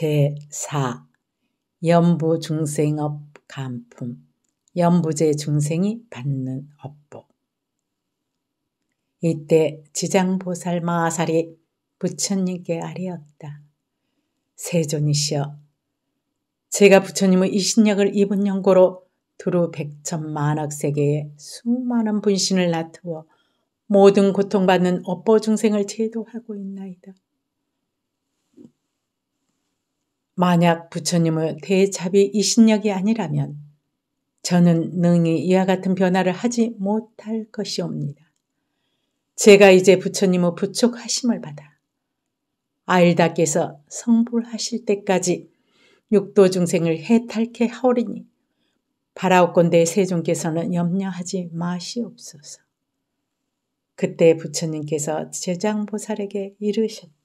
제4 연부 중생업 간품 연부제 중생이 받는 업보 이때 지장보살 마살이 부처님께 아뢰었다. 세존이시여 제가 부처님의 이신력을 입은 연고로 두루 백천만억 세계에 수많은 분신을 나투어 모든 고통받는 업보 중생을 제도하고 있나이다. 만약 부처님을 대자비 이신력이 아니라면 저는 능히 이와 같은 변화를 하지 못할 것이옵니다. 제가 이제 부처님의 부촉하심을 받아 아일다께서 성불하실 때까지 육도 중생을 해탈케 하오리니 바라옵건대 세종께서는 염려하지 마시옵소서. 그때 부처님께서 제장보살에게 이르셨다.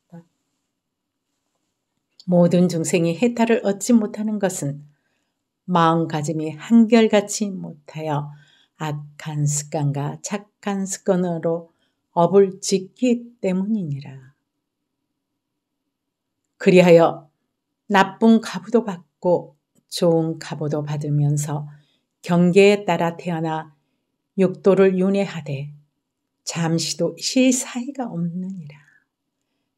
모든 중생이 해탈을 얻지 못하는 것은 마음가짐이 한결같이 못하여 악한 습관과 착한 습관으로 업을 짓기 때문이니라. 그리하여 나쁜 가부도 받고 좋은 가부도 받으면서 경계에 따라 태어나 육도를 윤회하되 잠시도 쉴 사이가 없느니라.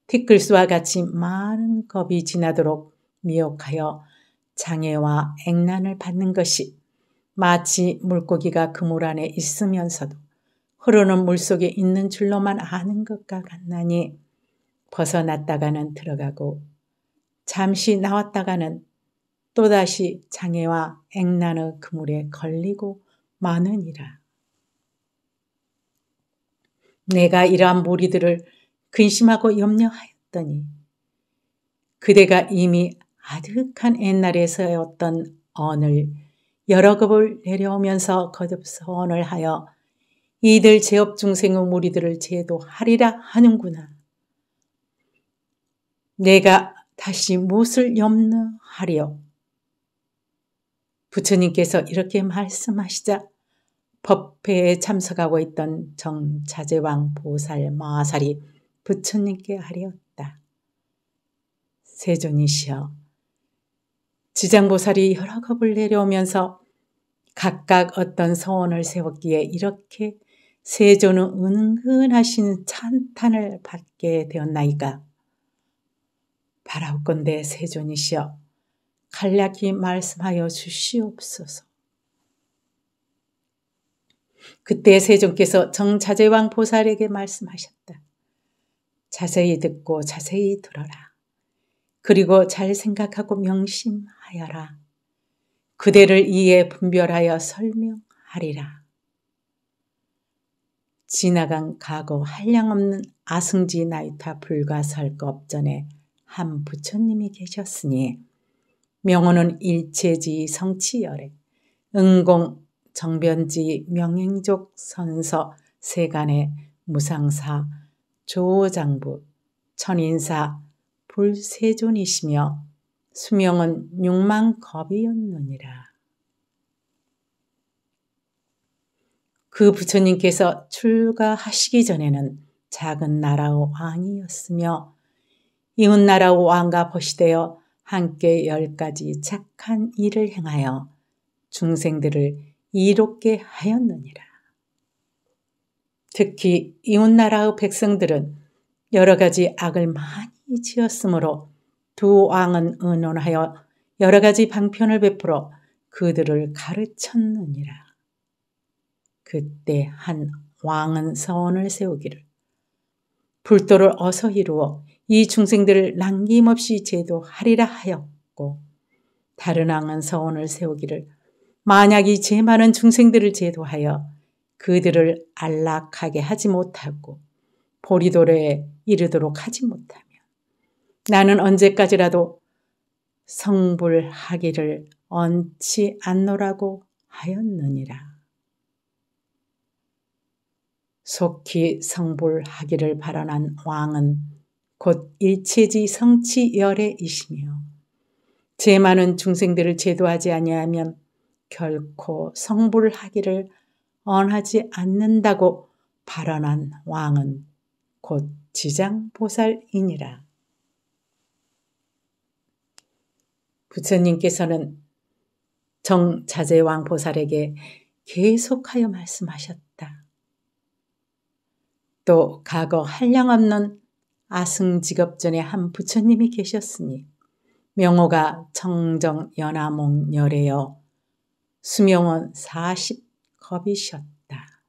티끌수와 같이 많은 겁이 지나도록 미혹하여 장애와 액난을 받는 것이 마치 물고기가 그물 안에 있으면서도 흐르는 물 속에 있는 줄로만 아는 것과 같나니 벗어났다가는 들어가고 잠시 나왔다가는 또다시 장애와 액난의 그물에 걸리고 마느니라. 내가 이러한 무리들을 근심하고 염려하였더니 그대가 이미 아득한 옛날에서였던 언을 여러 급을 내려오면서 거듭 서언을 하여 이들 제업 중생의 무리들을 제도하리라 하는구나. 내가 다시 무엇을 염려하려? 부처님께서 이렇게 말씀하시자 법회에 참석하고 있던 정자제왕 보살 마살이 부처님께 하리었다. 세존이시여 지장보살이 여러 겁을 내려오면서 각각 어떤 서원을 세웠기에 이렇게 세존은 은은하신 찬탄을 받게 되었나이까. 바라옵건대 세존이시여 간략히 말씀하여 주시옵소서. 그때 세존께서 정자재왕 보살에게 말씀하셨다. 자세히 듣고 자세히 들어라. 그리고 잘 생각하고 명심하여라. 그대를 이해 분별하여 설명하리라. 지나간 과거 한량없는 아승지 나이타 불가 설겁전에 한 부처님이 계셨으니 명호는 일체지 성취열에 응공 정변지 명행족 선서 세간의 무상사 조장부, 천인사 불세존이시며 수명은 6만 겁이었느니라. 그 부처님께서 출가하시기 전에는 작은 나라의 왕이었으며 이웃 나라의 왕과 보시되어 함께 열 가지 착한 일을 행하여 중생들을 이롭게 하였느니라. 특히 이웃나라의 백성들은 여러 가지 악을 많이 지었으므로 두 왕은 의논하여 여러 가지 방편을 베풀어 그들을 가르쳤느니라. 그때 한 왕은 서원을 세우기를 불도를 어서 이루어 이 중생들을 남김없이 제도하리라 하였고 다른 왕은 서원을 세우기를 만약 이 제 많은 중생들을 제도하여 그들을 안락하게 하지 못하고 보리돌에 이르도록 하지 못하면 나는 언제까지라도 성불하기를 얹치 않노라고 하였느니라. 속히 성불하기를 발언한 왕은 곧 일체지 성치 열애이시며 제 많은 중생들을 제도하지 아니하면 결코 성불하기를 언하지 않는다고 발언한 왕은 곧 지장보살이니라. 부처님께서는 정자제왕 보살에게 계속하여 말씀하셨다. 또 과거 한량없는 아승직업전에한 부처님이 계셨으니 명호가 청정연화몽 열에여 수명은 40 겁이셨다.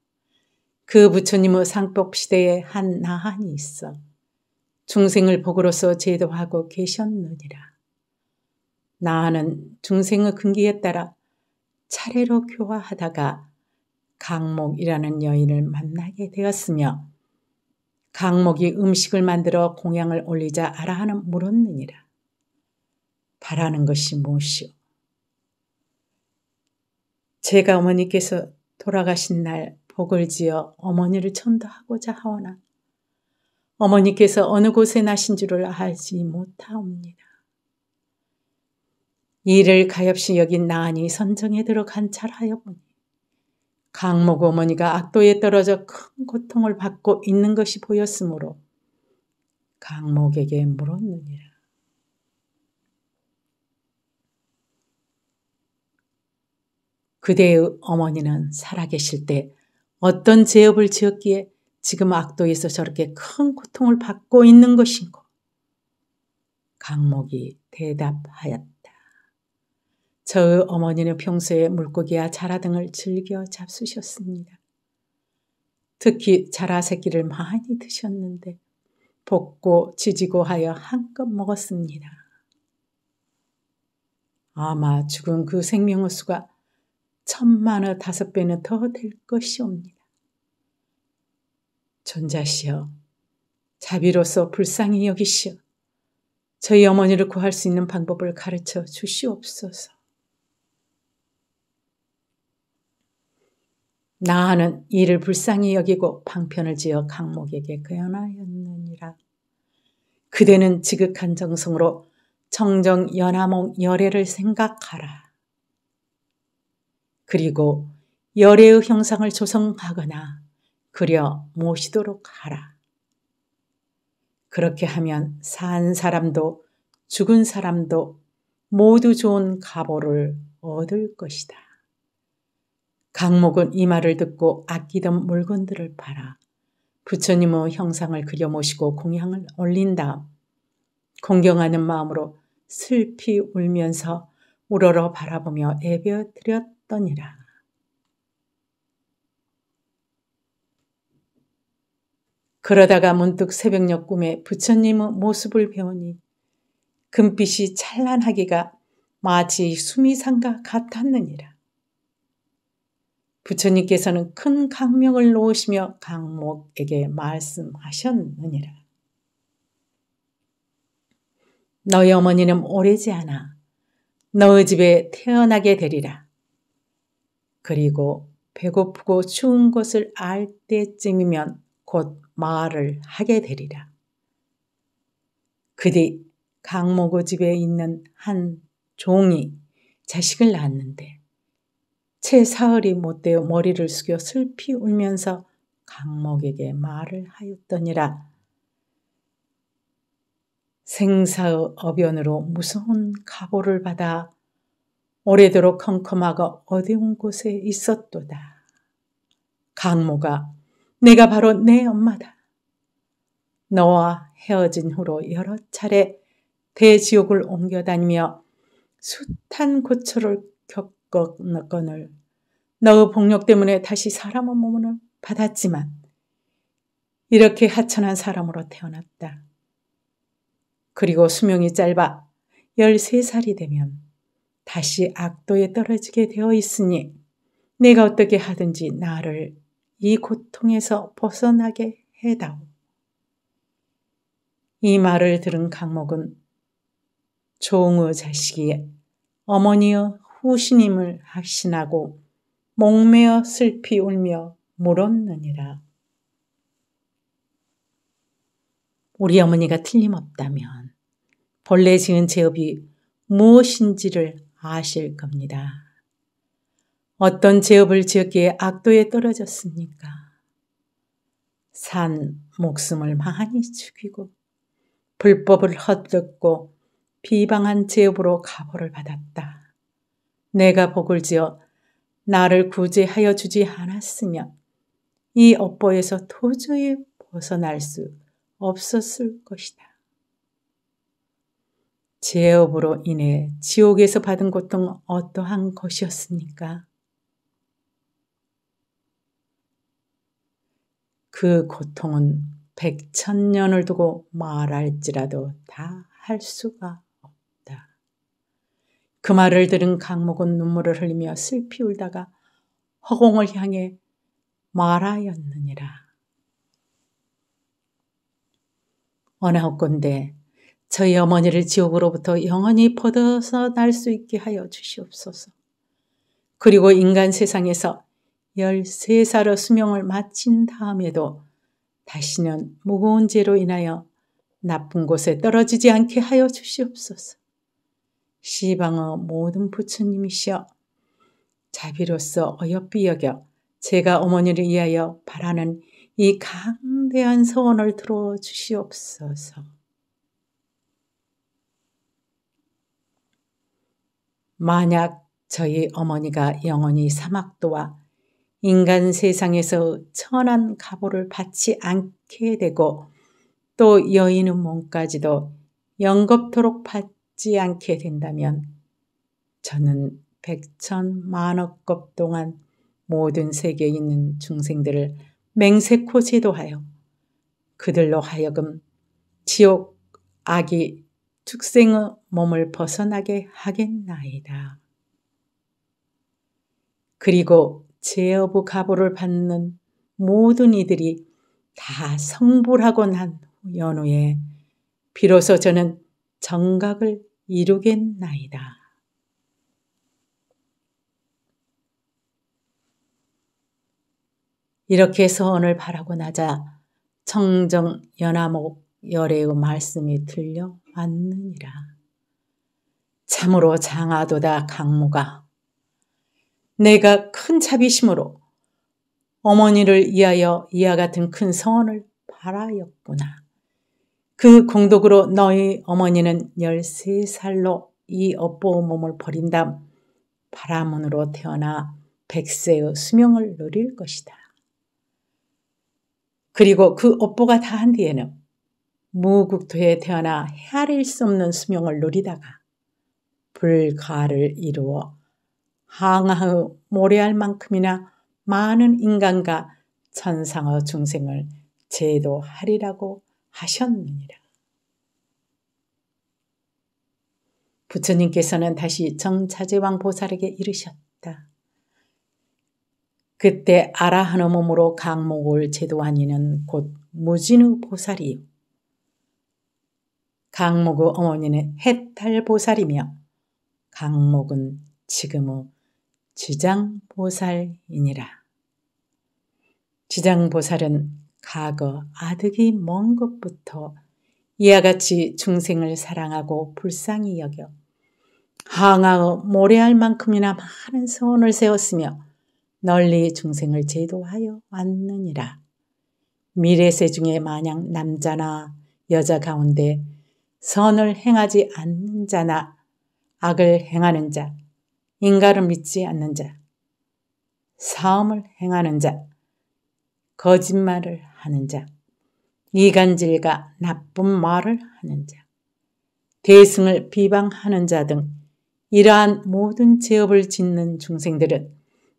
그 부처님의 상법 시대에 한 나한이 있어 중생을 복으로서 제도하고 계셨느니라. 나한은 중생의 근기에 따라 차례로 교화하다가 강목이라는 여인을 만나게 되었으며 강목이 음식을 만들어 공양을 올리자 아라하는 물었느니라. 바라는 것이 무엇이오? 제가 어머니께서 돌아가신 날 복을 지어 어머니를 천도하고자 하오나 어머니께서 어느 곳에 나신 줄을 알지 못하옵니다. 이를 가엾이 여긴 나한이 선정에 들어 관찰하여 보니 강목 어머니가 악도에 떨어져 큰 고통을 받고 있는 것이 보였으므로 강목에게 물었느니라. 그대의 어머니는 살아계실 때 어떤 제업을 지었기에 지금 악도에서 저렇게 큰 고통을 받고 있는 것인고? 강목이 대답하였다. 저의 어머니는 평소에 물고기와 자라 등을 즐겨 잡수셨습니다. 특히 자라 새끼를 많이 드셨는데 볶고 지지고 하여 한껏 먹었습니다. 아마 죽은 그 생명의 수가 천만의 다섯 배는 더 될 것이옵니다. 전자시여, 자비로서 불쌍히 여기시여 저희 어머니를 구할 수 있는 방법을 가르쳐 주시옵소서. 나하는 이를 불쌍히 여기고 방편을 지어 강목에게 그연하였느니라. 그대는 지극한 정성으로 청정 연하몽 열애를 생각하라. 그리고 열애의 형상을 조성하거나 그려 모시도록 하라. 그렇게 하면 산 사람도 죽은 사람도 모두 좋은 가보를 얻을 것이다. 강목은 이 말을 듣고 아끼던 물건들을 팔아 부처님의 형상을 그려 모시고 공양을 올린 다음 공경하는 마음으로 슬피 울면서 우러러 바라보며 애벼드렸다. 하니라 그러다가 문득 새벽녘 꿈에 부처님의 모습을 배우니 금빛이 찬란하기가 마치 수미상과 같았느니라. 부처님께서는 큰 강명을 놓으시며 강목에게 말씀하셨느니라. 너희 어머니는 오래지 않아 너희 집에 태어나게 되리라. 그리고 배고프고 추운 것을 알 때쯤이면 곧 말을 하게 되리라. 그 뒤 강모고 집에 있는 한 종이 자식을 낳았는데 채 사흘이 못되어 머리를 숙여 슬피 울면서 강목에게 말을 하였더니라. 생사의 어변으로 무서운 가보를 받아 오래도록 컴컴하고 어두운 곳에 있었도다. 강모가 내가 바로 내 엄마다. 너와 헤어진 후로 여러 차례 대지옥을 옮겨다니며 숱한 고초를 겪었건을 너의 폭력 때문에 다시 사람의 몸을 받았지만 이렇게 하천한 사람으로 태어났다. 그리고 수명이 짧아 13살이 되면 다시 악도에 떨어지게 되어 있으니 내가 어떻게 하든지 나를 이 고통에서 벗어나게 해다오. 이 말을 들은 강목은 종의 자식이 어머니의 후신임을 확신하고 목매어 슬피 울며 물었느니라. 우리 어머니가 틀림없다면 본래 지은 제업이 무엇인지를 아실 겁니다. 어떤 제업을 지었기에 악도에 떨어졌습니까? 산 목숨을 많이 죽이고 불법을 헛듣고 비방한 제업으로 가보를 받았다. 내가 복을 지어 나를 구제하여 주지 않았으면 이 업보에서 도저히 벗어날 수 없었을 것이다. 제업으로 인해 지옥에서 받은 고통은 어떠한 것이었습니까? 그 고통은 백천년을 두고 말할지라도 다 할 수가 없다. 그 말을 들은 강목은 눈물을 흘리며 슬피 울다가 허공을 향해 말하였느니라. 어느 헛건데 저희 어머니를 지옥으로부터 영원히 벗어서 날 수 있게 하여 주시옵소서. 그리고 인간 세상에서 13살의 수명을 마친 다음에도 다시는 무거운 죄로 인하여 나쁜 곳에 떨어지지 않게 하여 주시옵소서. 시방의 모든 부처님이시여 자비로서 어여삐 여겨 제가 어머니를 위하여 바라는 이 강대한 소원을 들어주시옵소서. 만약 저희 어머니가 영원히 사막도와 인간 세상에서 천한 가보를 받지 않게 되고 또 여인의 몸까지도 영겁토록 받지 않게 된다면 저는 백천 만억겁 동안 모든 세계에 있는 중생들을 맹세코 제도하여 그들로 하여금 지옥 악이 축생의 몸을 벗어나게 하겠나이다. 그리고 제어부 가보를 받는 모든 이들이 다 성불하고 난 연후에 비로소 저는 정각을 이루겠나이다. 이렇게 서원을 바라고 나자 청정 연화목 열애의 말씀이 들려 왔느니라. 참으로 장하도다 강무가 내가 큰 자비심으로 어머니를 위하여 이와 같은 큰성원을 바라였구나. 그 공덕으로 너희 어머니는 13살로 이 업보의 몸을 버린 다음 바라문으로 태어나 백세의 수명을 누릴 것이다. 그리고 그 업보가 다 한 뒤에는 무국토에 태어나 헤아릴 수 없는 수명을 누리다가 불가를 이루어 항하의 모래알 만큼이나 많은 인간과 천상의 중생을 제도하리라고 하셨느니라. 부처님께서는 다시 정차제왕 보살에게 이르셨다. 그때 아라하의 몸으로 강목을 제도하니는곧무진우 보살이요. 강목의 어머니는 해탈보살이며 강목은 지금의 지장보살이니라. 지장보살은 과거 아득이 먼 것부터 이와 같이 중생을 사랑하고 불쌍히 여겨 항하의 모래할 만큼이나 많은 서원을 세웠으며 널리 중생을 제도하여 왔느니라. 미래세 중에 마냥 남자나 여자 가운데 선을 행하지 않는 자나 악을 행하는 자, 인가를 믿지 않는 자, 사음을 행하는 자, 거짓말을 하는 자, 이간질과 나쁜 말을 하는 자, 대승을 비방하는 자 등 이러한 모든 제업을 짓는 중생들은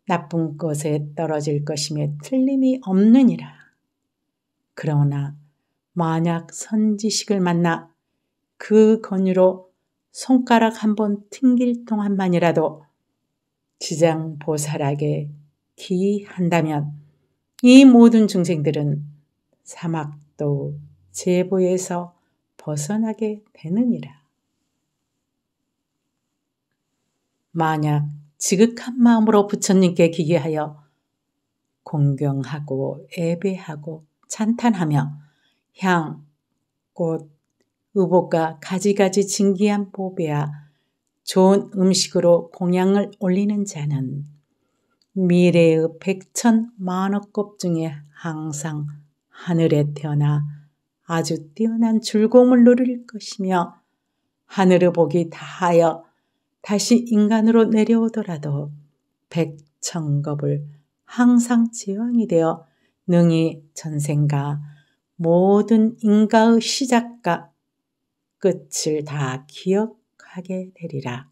나쁜 것에 떨어질 것임에 틀림이 없느니라. 그러나 만약 선지식을 만나 그건유로 손가락 한 번 튕길 동안만이라도 지장 보살하게 기한다면 이 모든 중생들은 사막도 제보에서 벗어나게 되느니라. 만약 지극한 마음으로 부처님께 기계하여 공경하고 예배하고 찬탄하며 향, 꽃, 의복과 가지가지 진기한 보배와 좋은 음식으로 공양을 올리는 자는 미래의 백천 만억급 중에 항상 하늘에 태어나 아주 뛰어난 즐거움을 누릴 것이며 하늘의 복이 다하여 다시 인간으로 내려오더라도 백천겁을 항상 제왕이 되어 능히 전생과 모든 인가의 시작과 끝을 다 기억하게 되리라.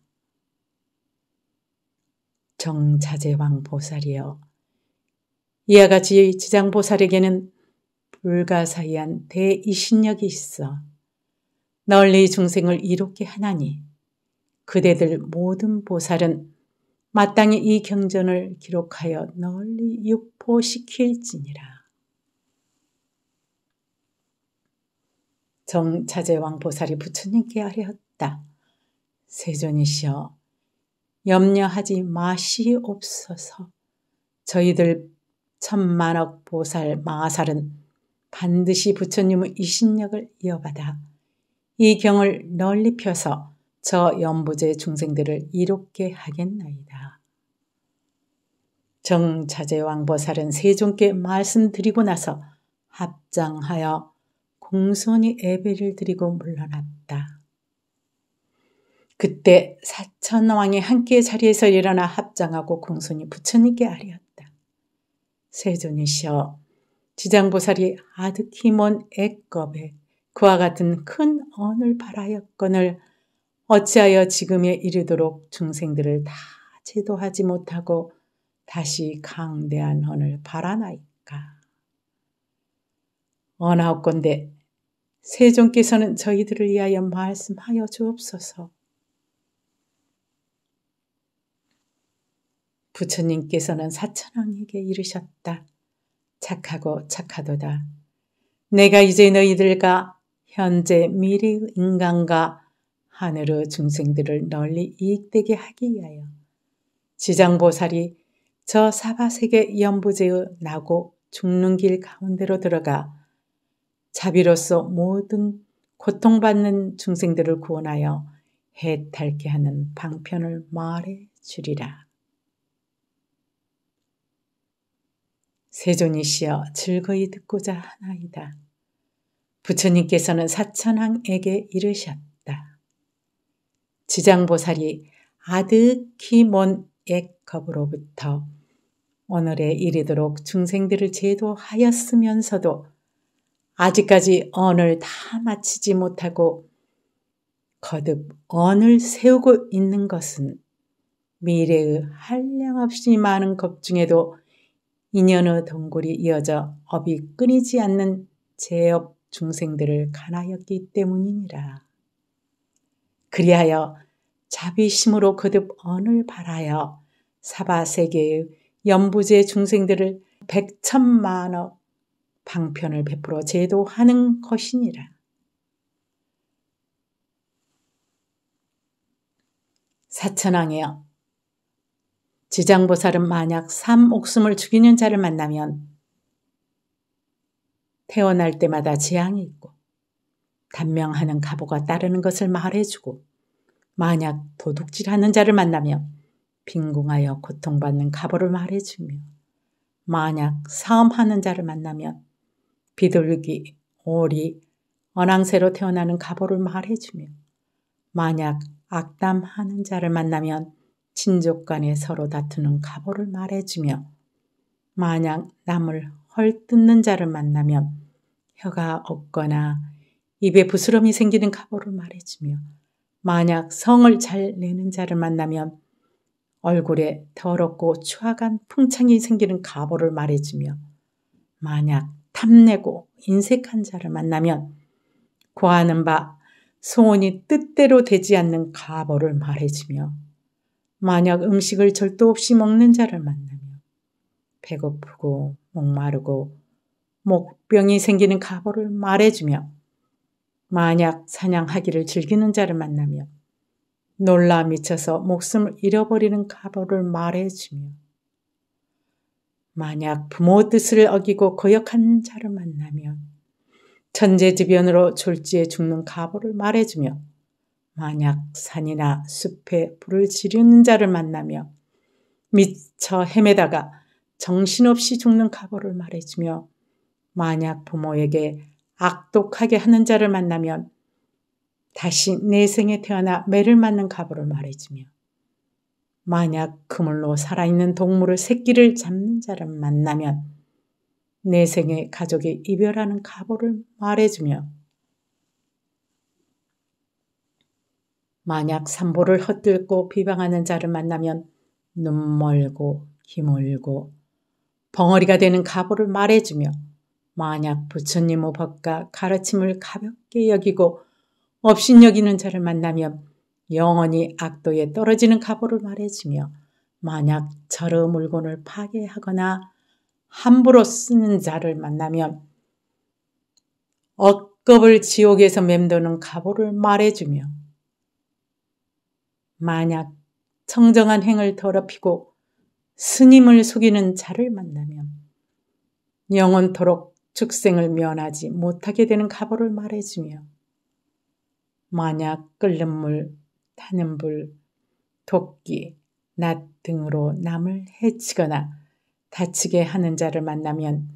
정자재왕 보살이여 이와 같이 지장 보살에게는 불가사의한 대이신력이 있어 널리 중생을 이롭게 하나니 그대들 모든 보살은 마땅히 이 경전을 기록하여 널리 유포시킬지니라. 정차제 왕보살이 부처님께 아뢰었다. 세존이시여 염려하지 마시옵소서 저희들 천만억 보살 마아살은 반드시 부처님의 이신력을 이어받아 이 경을 널리 펴서 저 연보제 중생들을 이롭게 하겠나이다. 정자제왕보살은 세종께 말씀드리고 나서 합장하여 공손히 예배를 드리고 물러났다. 그때 사천왕이 함께 자리에서 일어나 합장하고 공손히 부처님께 아뢰었다. 세존이시여 지장보살이 아득히 먼 애겁에 그와 같은 큰 언을 바라였건을 어찌하여 지금에 이르도록 중생들을 다 제도하지 못하고 다시 강대한 언을 바라나이까. 언하옵건대 세종께서는 저희들을 위하여 말씀하여 주옵소서. 부처님께서는 사천왕에게 이르셨다. 착하고 착하도다. 내가 이제 너희들과 현재 미리 인간과 하늘의 중생들을 널리 이익되게 하기 위하여 지장보살이 저 사바세계 연부제의 나고 죽는 길 가운데로 들어가 자비로서 모든 고통받는 중생들을 구원하여 해탈케 하는 방편을 말해 주리라. 세존이시여 즐거이 듣고자 하나이다. 부처님께서는 사천왕에게 이르셨다. 지장보살이 아득히 먼 액컵으로부터 오늘에 이르도록 중생들을 제도하였으면서도 아직까지 언을 다 마치지 못하고 거듭 언을 세우고 있는 것은 미래의 한량없이 많은 겁 중에도 인연의 동굴이 이어져 업이 끊이지 않는 제업 중생들을 가나였기 때문이니라. 그리하여 자비심으로 거듭 언을 바라여 사바세계의 연부제 중생들을 백천만억 방편을 베풀어 제도하는 것이니라. 사천왕이여 지장보살은 만약 삼옥숨을 죽이는 자를 만나면 태어날 때마다 재앙이 있고 단명하는 가보가 따르는 것을 말해주고 만약 도둑질하는 자를 만나면 빈궁하여 고통받는 가보를 말해주며 만약 사음하는 자를 만나면 비둘기, 오리, 언항새로 태어나는 가보를 말해주며 만약 악담하는 자를 만나면 친족 간에 서로 다투는 가보를 말해주며 만약 남을 헐뜯는 자를 만나면 혀가 없거나 입에 부스럼이 생기는 가보를 말해주며 만약 성을 잘 내는 자를 만나면 얼굴에 더럽고 추악한 풍창이 생기는 가보를 말해주며 만약 탐내고 인색한 자를 만나면 고하는 바 소원이 뜻대로 되지 않는 가보를 말해주며 만약 음식을 절도 없이 먹는 자를 만나며 배고프고 목마르고 목병이 생기는 가보를 말해주며 만약 사냥하기를 즐기는 자를 만나며 놀라 미쳐서 목숨을 잃어버리는 가보를 말해주며 만약 부모 뜻을 어기고 거역한 자를 만나면 천재지변으로 졸지에 죽는 가보를 말해주며 만약 산이나 숲에 불을 지르는 자를 만나며 미쳐 헤매다가 정신없이 죽는 가보를 말해주며 만약 부모에게 악독하게 하는 자를 만나면 다시 내 생에 태어나 매를 맞는 가보를 말해주며 만약 그물로 살아있는 동물을 새끼를 잡는 자를 만나면 내 생에 가족의 이별하는 각오를 말해주며 만약 산보를 헛들고 비방하는 자를 만나면 눈 멀고 기물고 벙어리가 되는 가보를 말해주며 만약 부처님 의법과 가르침을 가볍게 여기고 업신 여기는 자를 만나면 영원히 악도에 떨어지는 각오를 말해주며 만약 저러 물건을 파괴하거나 함부로 쓰는 자를 만나면 억겁을 지옥에서 맴도는 각오를 말해주며 만약 청정한 행을 더럽히고 스님을 속이는 자를 만나면 영원토록 축생을 면하지 못하게 되는 각오를 말해주며 만약 끓는 물 단염불도끼낫 등으로 남을 해치거나 다치게 하는 자를 만나면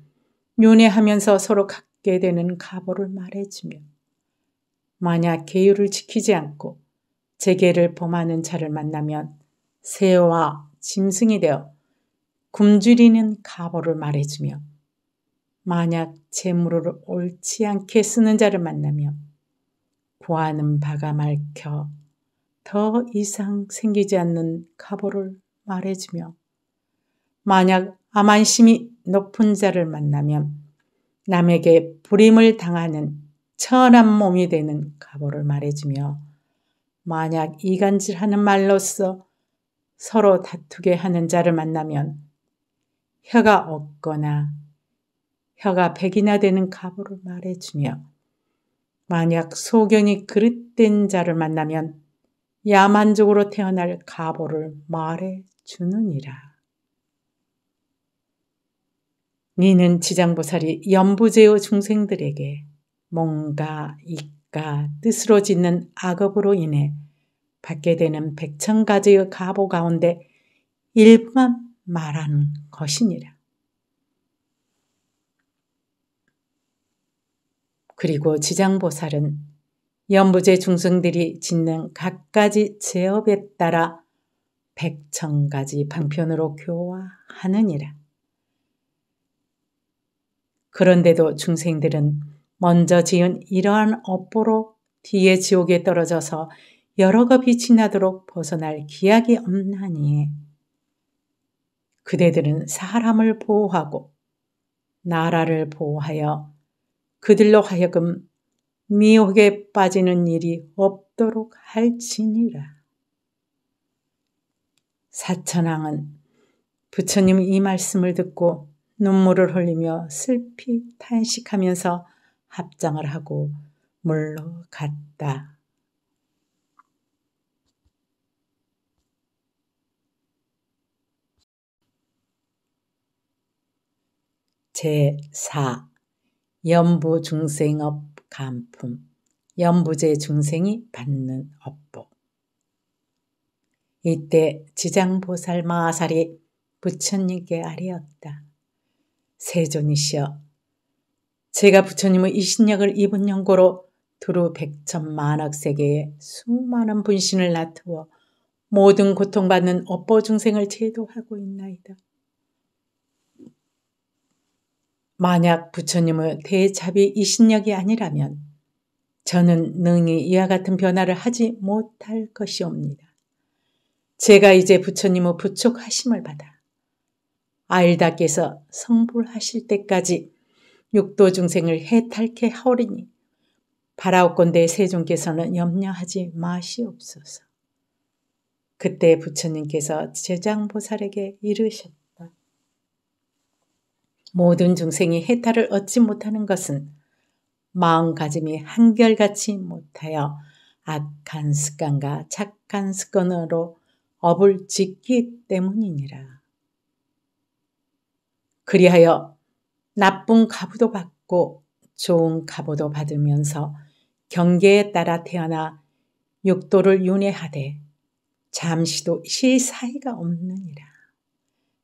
윤회하면서 서로 갖게 되는 가보를 말해주며 만약 계율을 지키지 않고 재계를 범하는 자를 만나면 새와 짐승이 되어 굶주리는 가보를 말해주며 만약 재물을 옳지 않게 쓰는 자를 만나며 구하는 바가 말혀 더 이상 생기지 않는 각오를 말해주며 만약 아만심이 높은 자를 만나면 남에게 불임을 당하는 천한 몸이 되는 각오를 말해주며 만약 이간질하는 말로써 서로 다투게 하는 자를 만나면 혀가 없거나 혀가 백이나 되는 각오를 말해주며 만약 소견이 그릇된 자를 만나면 야만족으로 태어날 가보를 말해 주느니라. 니는 지장보살이 연부제의 중생들에게 뭔가 이과 뜻으로 짓는 악업으로 인해 받게 되는 백천 가지의 가보 가운데 일부만 말하는 것이니라. 그리고 지장보살은 연부제 중생들이 짓는 갖가지 제업에 따라 백천가지 방편으로 교화하느니라. 그런데도 중생들은 먼저 지은 이러한 업보로 뒤에 지옥에 떨어져서 여러 겁이 지나도록 벗어날 기약이 없나니 그대들은 사람을 보호하고 나라를 보호하여 그들로 하여금 미혹에 빠지는 일이 없도록 할지니라. 사천왕은 부처님 이 말씀을 듣고 눈물을 흘리며 슬피 탄식하면서 합장을 하고 물러갔다. 제4. 연부 중생업 간품, 연부제 중생이 받는 업보. 이때 지장보살 마살이 부처님께 아뢰었다. 세존이시여, 제가 부처님의 이신력을 입은 연고로 두루 백천만억 세계에 수많은 분신을 나투어 모든 고통받는 업보 중생을 제도하고 있나이다. 만약 부처님의 대자비 이신력이 아니라면 저는 능히 이와 같은 변화를 하지 못할 것이옵니다. 제가 이제 부처님의 부촉하심을 받아 아일다께서 성불하실 때까지 육도 중생을 해탈케 하오리니 바라옵건대 세종께서는 염려하지 마시옵소서. 그때 부처님께서 제장보살에게 이르셨다. 모든 중생이 해탈을 얻지 못하는 것은 마음가짐이 한결같이 못하여 악한 습관과 착한 습관으로 업을 짓기 때문이니라. 그리하여 나쁜 가부도 받고 좋은 가부도 받으면서 경계에 따라 태어나 육도를 윤회하되 잠시도 쉴 사이가 없느니라.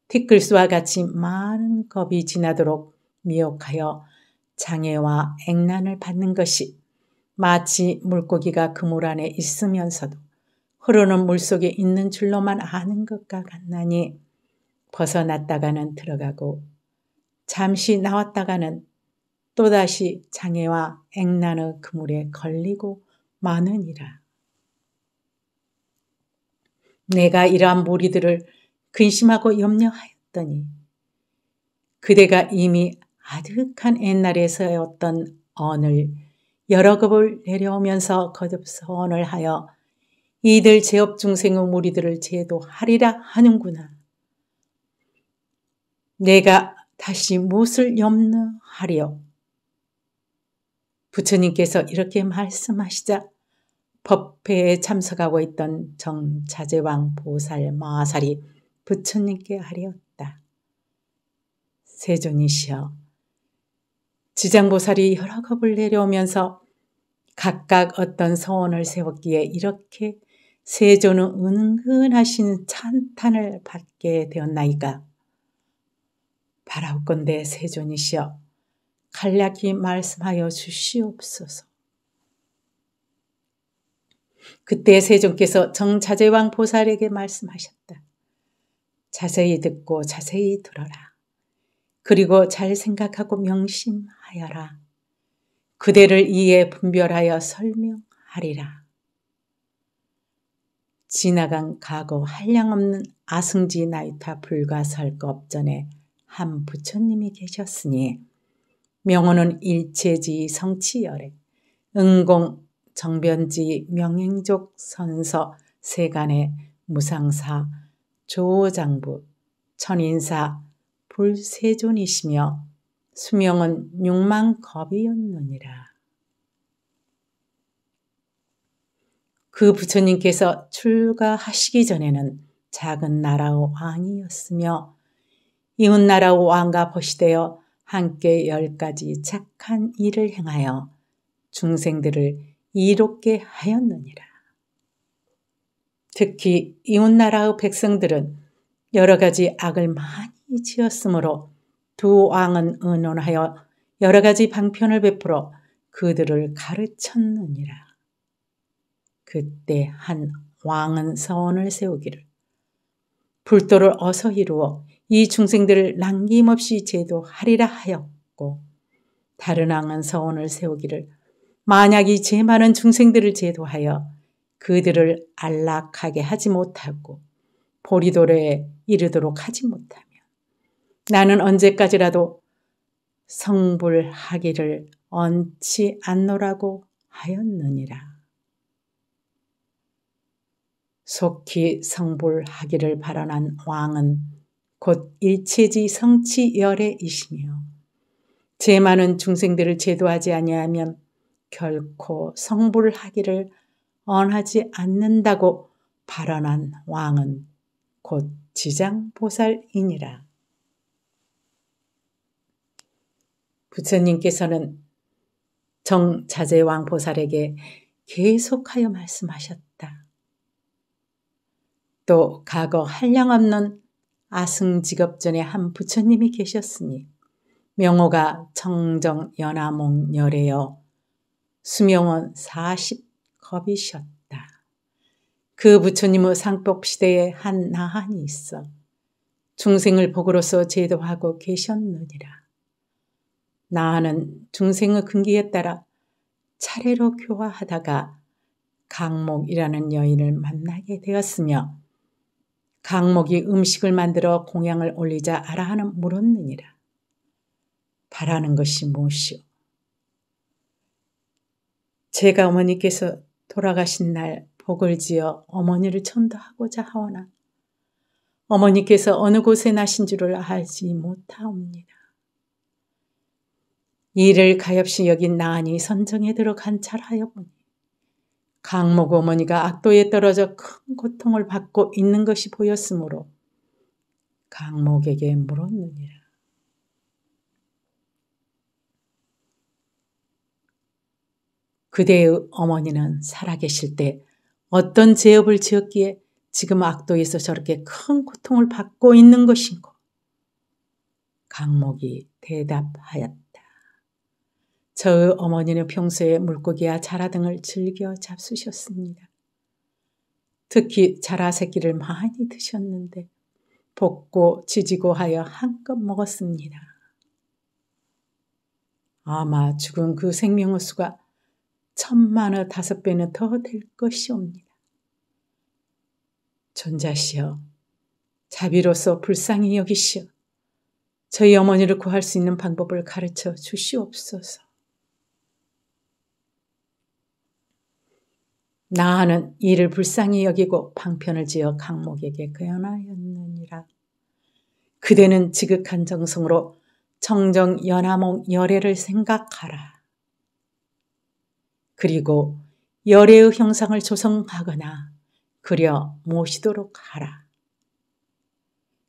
티끌수와 같이 많은 겁이 지나도록 미혹하여 장애와 액난을 받는 것이 마치 물고기가 그물 안에 있으면서도 흐르는 물 속에 있는 줄로만 아는 것과 같나니 벗어났다가는 들어가고 잠시 나왔다가는 또다시 장애와 액난의 그물에 걸리고 마느니라. 내가 이러한 무리들을 근심하고 염려하였더니 그대가 이미 아득한 옛날에서였던 언을 여러 급을 내려오면서 거듭 서언을 하여 이들 제업 중생의 무리들을 제도하리라 하는구나. 내가 다시 무엇을 염려하려? 부처님께서 이렇게 말씀하시자 법회에 참석하고 있던 정자제왕 보살 마살이 부처님께 하리었다. 세존이시여, 지장보살이 여러 겁을 내려오면서 각각 어떤 서원을 세웠기에 이렇게 세존은 은은하신 찬탄을 받게 되었나이까. 바라옵건대 세존이시여, 간략히 말씀하여 주시옵소서. 그때 세존께서 정자재왕 보살에게 말씀하셨다. 자세히 듣고 자세히 들어라. 그리고 잘 생각하고 명심하여라. 그대를 이해 분별하여 설명하리라. 지나간 과거 한량없는 아승지 나이타 불가설 겁전에 한 부처님이 계셨으니 명호는 일체지 성취열에 응공 정변지 명행족 선서 세간의 무상사 조장부, 천인사, 불세존이시며 수명은 6만 겁이었느니라. 그 부처님께서 출가하시기 전에는 작은 나라의 왕이었으며 이웃 나라의 왕과 보시되어 함께 열 가지 착한 일을 행하여 중생들을 이롭게 하였느니라. 특히 이웃나라의 백성들은 여러 가지 악을 많이 지었으므로 두 왕은 의논하여 여러 가지 방편을 베풀어 그들을 가르쳤느니라. 그때 한 왕은 서원을 세우기를 불도를 어서 이루어 이 중생들을 남김없이 제도하리라 하였고 다른 왕은 서원을 세우기를 만약 이 제 많은 중생들을 제도하여 그들을 안락하게 하지 못하고 보리돌에 이르도록 하지 못하면 나는 언제까지라도 성불하기를 얹치 않노라고 하였느니라. 속히 성불하기를 발언한 왕은 곧 일체지 성치 열애이시며 제 많은 중생들을 제도하지 아니하면 결코 성불하기를 언하지 않는다고 발언한 왕은 곧 지장보살이니라. 부처님께서는 정자제왕 보살에게 계속하여 말씀하셨다. 또 과거 한량없는 아승직업전에한 부처님이 계셨으니 명호가 청정연화몽 열애여 수명은 40 겁이셨다. 그 부처님의 상법 시대에 한 나한이 있어 중생을 복으로서 제도하고 계셨느니라. 나한은 중생의 근기에 따라 차례로 교화하다가 강목이라는 여인을 만나게 되었으며 강목이 음식을 만들어 공양을 올리자 아라하는 물었느니라. 바라는 것이 무엇이오? 제가 어머니께서 돌아가신 날 복을 지어 어머니를 천도하고자 하오나 어머니께서 어느 곳에 나신 줄을 알지 못하옵니다. 이를 가엾이 여긴 나한이 선정에 들어 관찰하여 보니 강목 어머니가 악도에 떨어져 큰 고통을 받고 있는 것이 보였으므로 강목에게 물었느니라. 그대의 어머니는 살아계실 때 어떤 제업을 지었기에 지금 악도에서 저렇게 큰 고통을 받고 있는 것인고? 강목이 대답하였다. 저의 어머니는 평소에 물고기와 자라 등을 즐겨 잡수셨습니다. 특히 자라 새끼를 많이 드셨는데 볶고 지지고 하여 한껏 먹었습니다. 아마 죽은 그 생명의 수가 천만의 다섯 배는 더 될 것이옵니다. 전자시여, 자비로서 불쌍히 여기시여 저희 어머니를 구할 수 있는 방법을 가르쳐 주시옵소서. 나하는 이를 불쌍히 여기고 방편을 지어 강목에게 그연하였느니라. 그대는 지극한 정성으로 청정 연하몽 열애를 생각하라. 그리고 열애의 형상을 조성하거나 그려 모시도록 하라.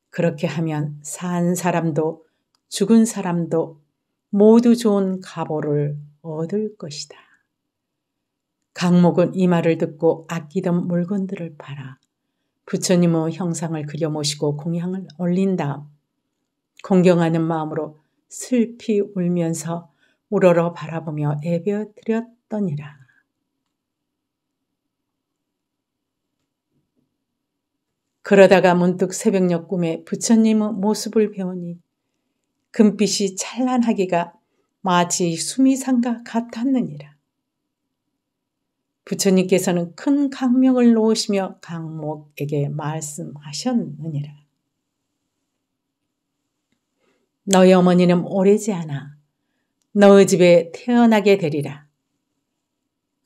그렇게 하면 산 사람도 죽은 사람도 모두 좋은 가보를 얻을 것이다. 강목은 이 말을 듣고 아끼던 물건들을 팔아 부처님의 형상을 그려 모시고 공양을 올린 다음 공경하는 마음으로 슬피 울면서 우러러 바라보며 애벼드렸다. 하니라 그러다가 문득 새벽녘 꿈에 부처님의 모습을 배우니 금빛이 찬란하기가 마치 수미상과 같았느니라. 부처님께서는 큰 강명을 놓으시며 강목에게 말씀하셨느니라. 너희 어머니는 오래지 않아 너희 집에 태어나게 되리라.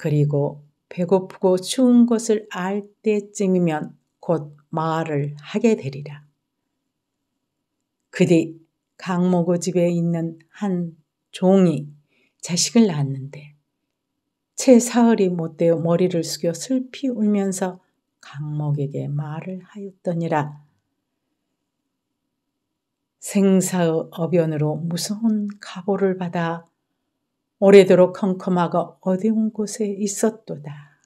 그리고 배고프고 추운 것을 알 때쯤이면 곧 말을 하게 되리라. 그뒤 강모고 집에 있는 한 종이 자식을 낳았는데 채 사흘이 못되어 머리를 숙여 슬피 울면서 강목에게 말을 하였더니라. 생사의 어변으로 무서운 가보를 받아 오래도록 컴컴하고 어두운 곳에 있었도다.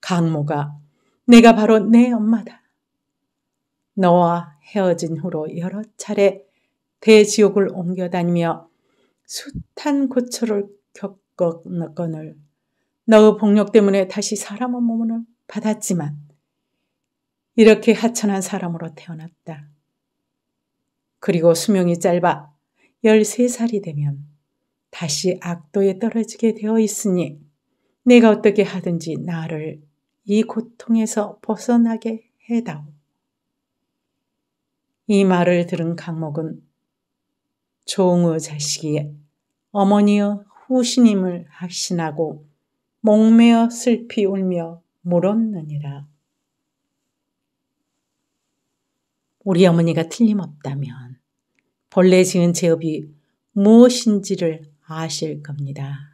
강모가 내가 바로 내 엄마다. 너와 헤어진 후로 여러 차례 대지옥을 옮겨다니며 숱한 고초를 겪었건을 너의 폭력 때문에 다시 사람의 몸을 받았지만 이렇게 하천한 사람으로 태어났다. 그리고 수명이 짧아 13살이 되면 다시 악도에 떨어지게 되어 있으니 내가 어떻게 하든지 나를 이 고통에서 벗어나게 해다오. 이 말을 들은 강목은 종의 자식이 어머니의 후신임을 확신하고 목매어 슬피 울며 물었느니라. 우리 어머니가 틀림없다면 본래 지은 제업이 무엇인지를 아실 겁니다.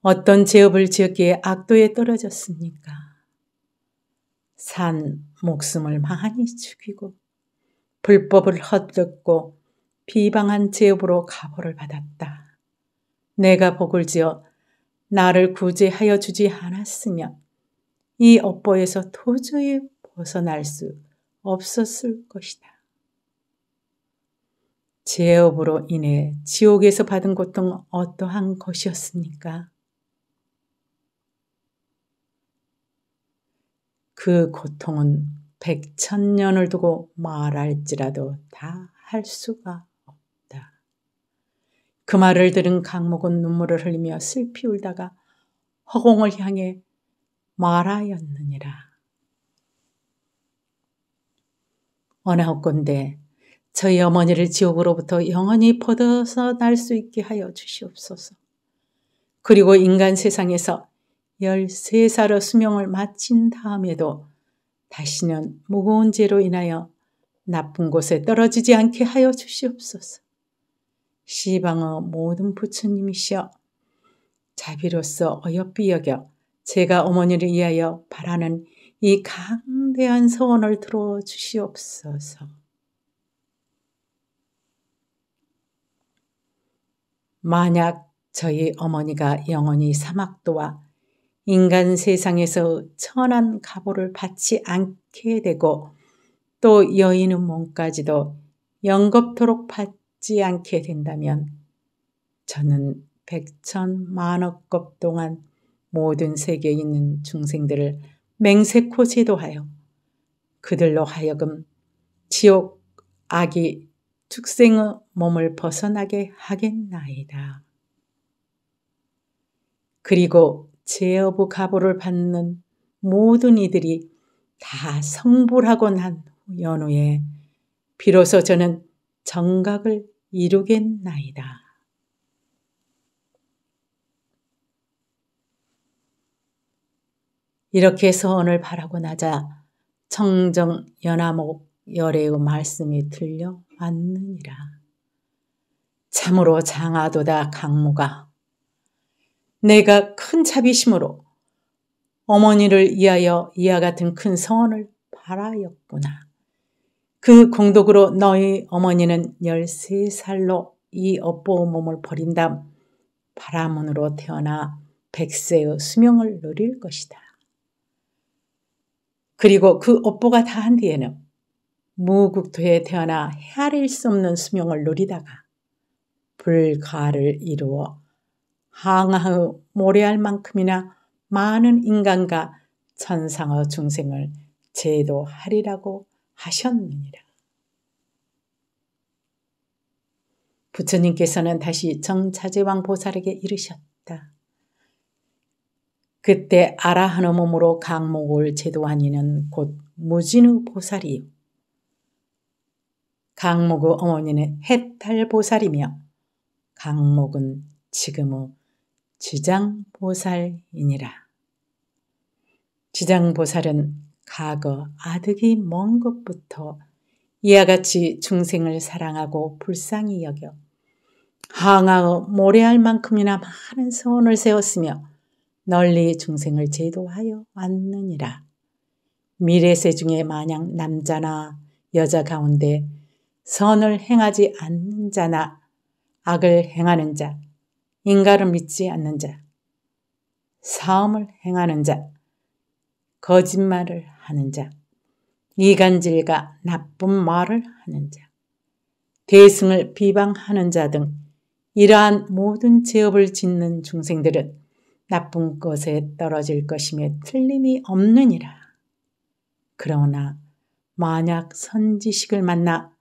어떤 제업을 지었기에 악도에 떨어졌습니까? 산 목숨을 많이 죽이고 불법을 헛듣고 비방한 제업으로 가보를 받았다. 내가 복을 지어 나를 구제하여 주지 않았으면 이 업보에서 도저히 벗어날 수 없었을 것이다. 제업으로 인해 지옥에서 받은 고통 어떠한 것이었습니까? 그 고통은 백천년을 두고 말할지라도 다 할 수가 없다. 그 말을 들은 강목은 눈물을 흘리며 슬피 울다가 허공을 향해 말하였느니라. 어느 헛건데 저희 어머니를 지옥으로부터 영원히 벗어서 날 수 있게 하여 주시옵소서. 그리고 인간 세상에서 13살의 수명을 마친 다음에도 다시는 무거운 죄로 인하여 나쁜 곳에 떨어지지 않게 하여 주시옵소서. 시방의 모든 부처님이시여 자비로서 어여삐 여겨 제가 어머니를 위하여 바라는 이 강대한 소원을 들어주시옵소서. 만약 저희 어머니가 영원히 사막도와 인간 세상에서 천한 가보를 받지 않게 되고 또 여인의 몸까지도 영겁토록 받지 않게 된다면 저는 백천 만억겁 동안 모든 세계에 있는 중생들을 맹세코 제도하여 그들로 하여금 지옥 악이 축생의 몸을 벗어나게 하겠나이다. 그리고 제어부 가보를 받는 모든 이들이 다 성불하고 난 연후에 비로소 저는 정각을 이루겠나이다. 이렇게 서원을 바라고 나자 청정 연화목 열애의 말씀이 들려 왔느니라. 참으로 장하도다 강무가 내가 큰 자비심으로 어머니를 위하여 이와 같은 큰성원을 바라였구나. 그 공덕으로 너희 어머니는 열세 살로이 업보의 몸을 버린 다음 바라문으로 태어나 백세의 수명을 누릴 것이다. 그리고 그 업보가 다한 뒤에는 무국토에 태어나 헤아릴 수 없는 수명을 누리다가 불가를 이루어 항하의 모래알 만큼이나 많은 인간과 천상의 중생을 제도하리라고 하셨느니라. 부처님께서는 다시 정차제왕 보살에게 이르셨다. 그때 아라하의 몸으로 강목을 제도하니는곧무진우 보살이요. 강목의 어머니는 해탈보살이며 강목은 지금의 지장보살이니라. 지장보살은 과거 아득이 먼 것부터 이와 같이 중생을 사랑하고 불쌍히 여겨 항하어 모래할 만큼이나 많은 소원을 세웠으며 널리 중생을 제도하여 왔느니라. 미래세 중에 마냥 남자나 여자 가운데 선을 행하지 않는 자나 악을 행하는 자, 인가를 믿지 않는 자, 사음을 행하는 자, 거짓말을 하는 자, 이간질과 나쁜 말을 하는 자, 대승을 비방하는 자 등 이러한 모든 제업을 짓는 중생들은 나쁜 것에 떨어질 것임에 틀림이 없느니라. 그러나 만약 선지식을 만나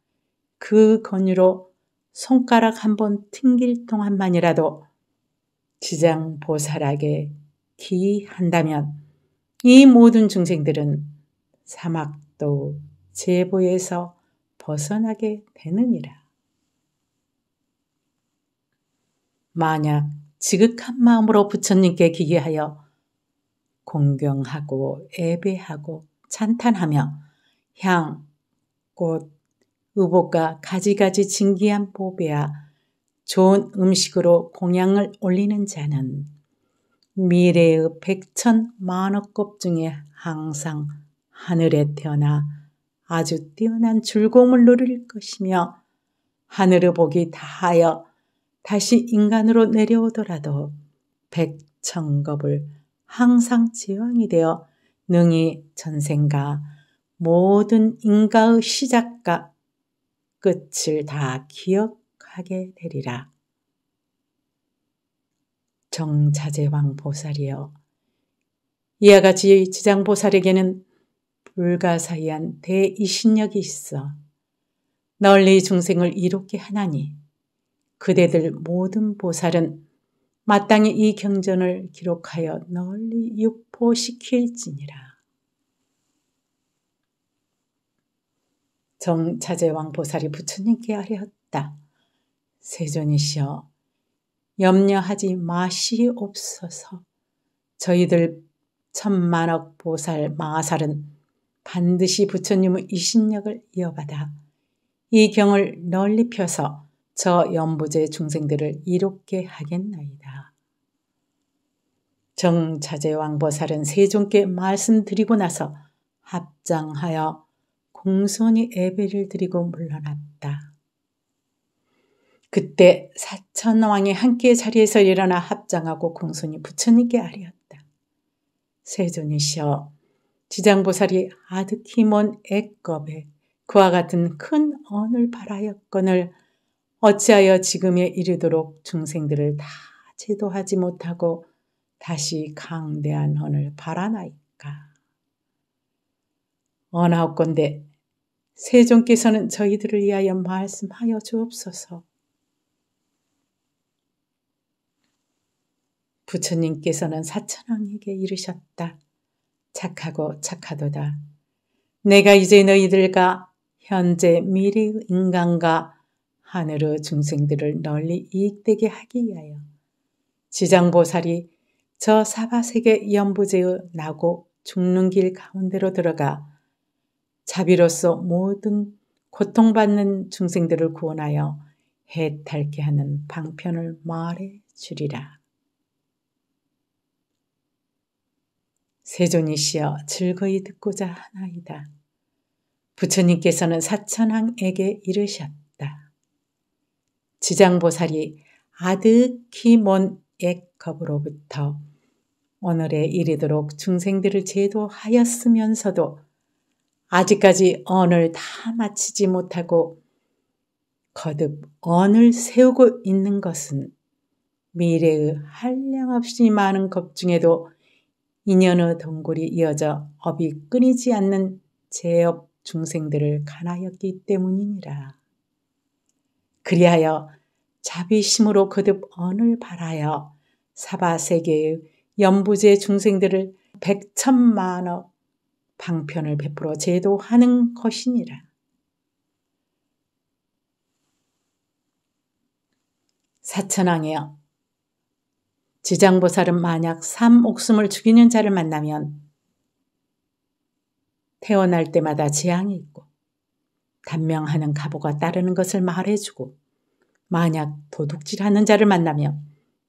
그 건유로 손가락 한 번 튕길 동안만이라도 지장 보살하게 기한다면 이 모든 중생들은 사막도 제보에서 벗어나게 되느니라. 만약 지극한 마음으로 부처님께 기계하여 공경하고 예배하고 찬탄하며 향, 꽃, 의복과 가지가지 진기한 보배와 좋은 음식으로 공양을 올리는 자는 미래의 백천 만억급 중에 항상 하늘에 태어나 아주 뛰어난 즐거움을 누릴 것이며 하늘의 복이 다하여 다시 인간으로 내려오더라도 백천겁을 항상 제왕이 되어 능히 전생과 모든 인가의 시작과 끝을 다 기억하게 되리라. 정자재왕 보살이여 이와 같이 지장 보살에게는 불가사의한 대이신력이 있어 널리 중생을 이롭게 하나니 그대들 모든 보살은 마땅히 이 경전을 기록하여 널리 유포시킬지니라. 정차제왕 보살이 부처님께 아뢰었다. 세존이시여 염려하지 마시옵소서 저희들 천만억 보살 마아살은 반드시 부처님의 이신력을 이어받아 이 경을 널리 펴서 저 연보제 중생들을 이롭게 하겠나이다. 정자제왕보살은세종께 말씀드리고 나서 합장하여 공손히 예배를 드리고 물러났다. 그때 사천왕이 함께 자리에서 일어나 합장하고 공손히 부처님께 아뢰었다. 세존이시여 지장보살이 아득히 먼 애겁에 그와 같은 큰 언을 바라였건을 어찌하여 지금에 이르도록 중생들을 다 제도하지 못하고 다시 강대한 언을 바라나이까. 언하옵건대 세종께서는 저희들을 위하여 말씀하여 주옵소서. 부처님께서는 사천왕에게 이르셨다. 착하고 착하도다. 내가 이제 너희들과 현재 미래 인간과 하늘의 중생들을 널리 이익되게 하기 위하여 지장보살이 저 사바세계 연부제의 나고 죽는 길 가운데로 들어가 자비로서 모든 고통받는 중생들을 구원하여 해탈케 하는 방편을 말해 주리라. 세존이시여 즐거이 듣고자 하나이다. 부처님께서는 사천왕에게 이르셨다. 지장보살이 아득히 먼 액컵으로부터 오늘에 이르도록 중생들을 제도하였으면서도 아직까지 언을 다 마치지 못하고 거듭 언을 세우고 있는 것은 미래의 한량없이 많은 겁 중에도 인연의 동굴이 이어져 업이 끊이지 않는 제업 중생들을 가나였기 때문이니라. 그리하여 자비심으로 거듭 언을 바라여 사바세계의 연부제 중생들을 백천만억 방편을 베풀어 제도하는 것이니라. 사천왕이여 지장보살은 만약 삼옥숨을 죽이는 자를 만나면 태어날 때마다 재앙이 있고 단명하는 가보가 따르는 것을 말해주고 만약 도둑질하는 자를 만나면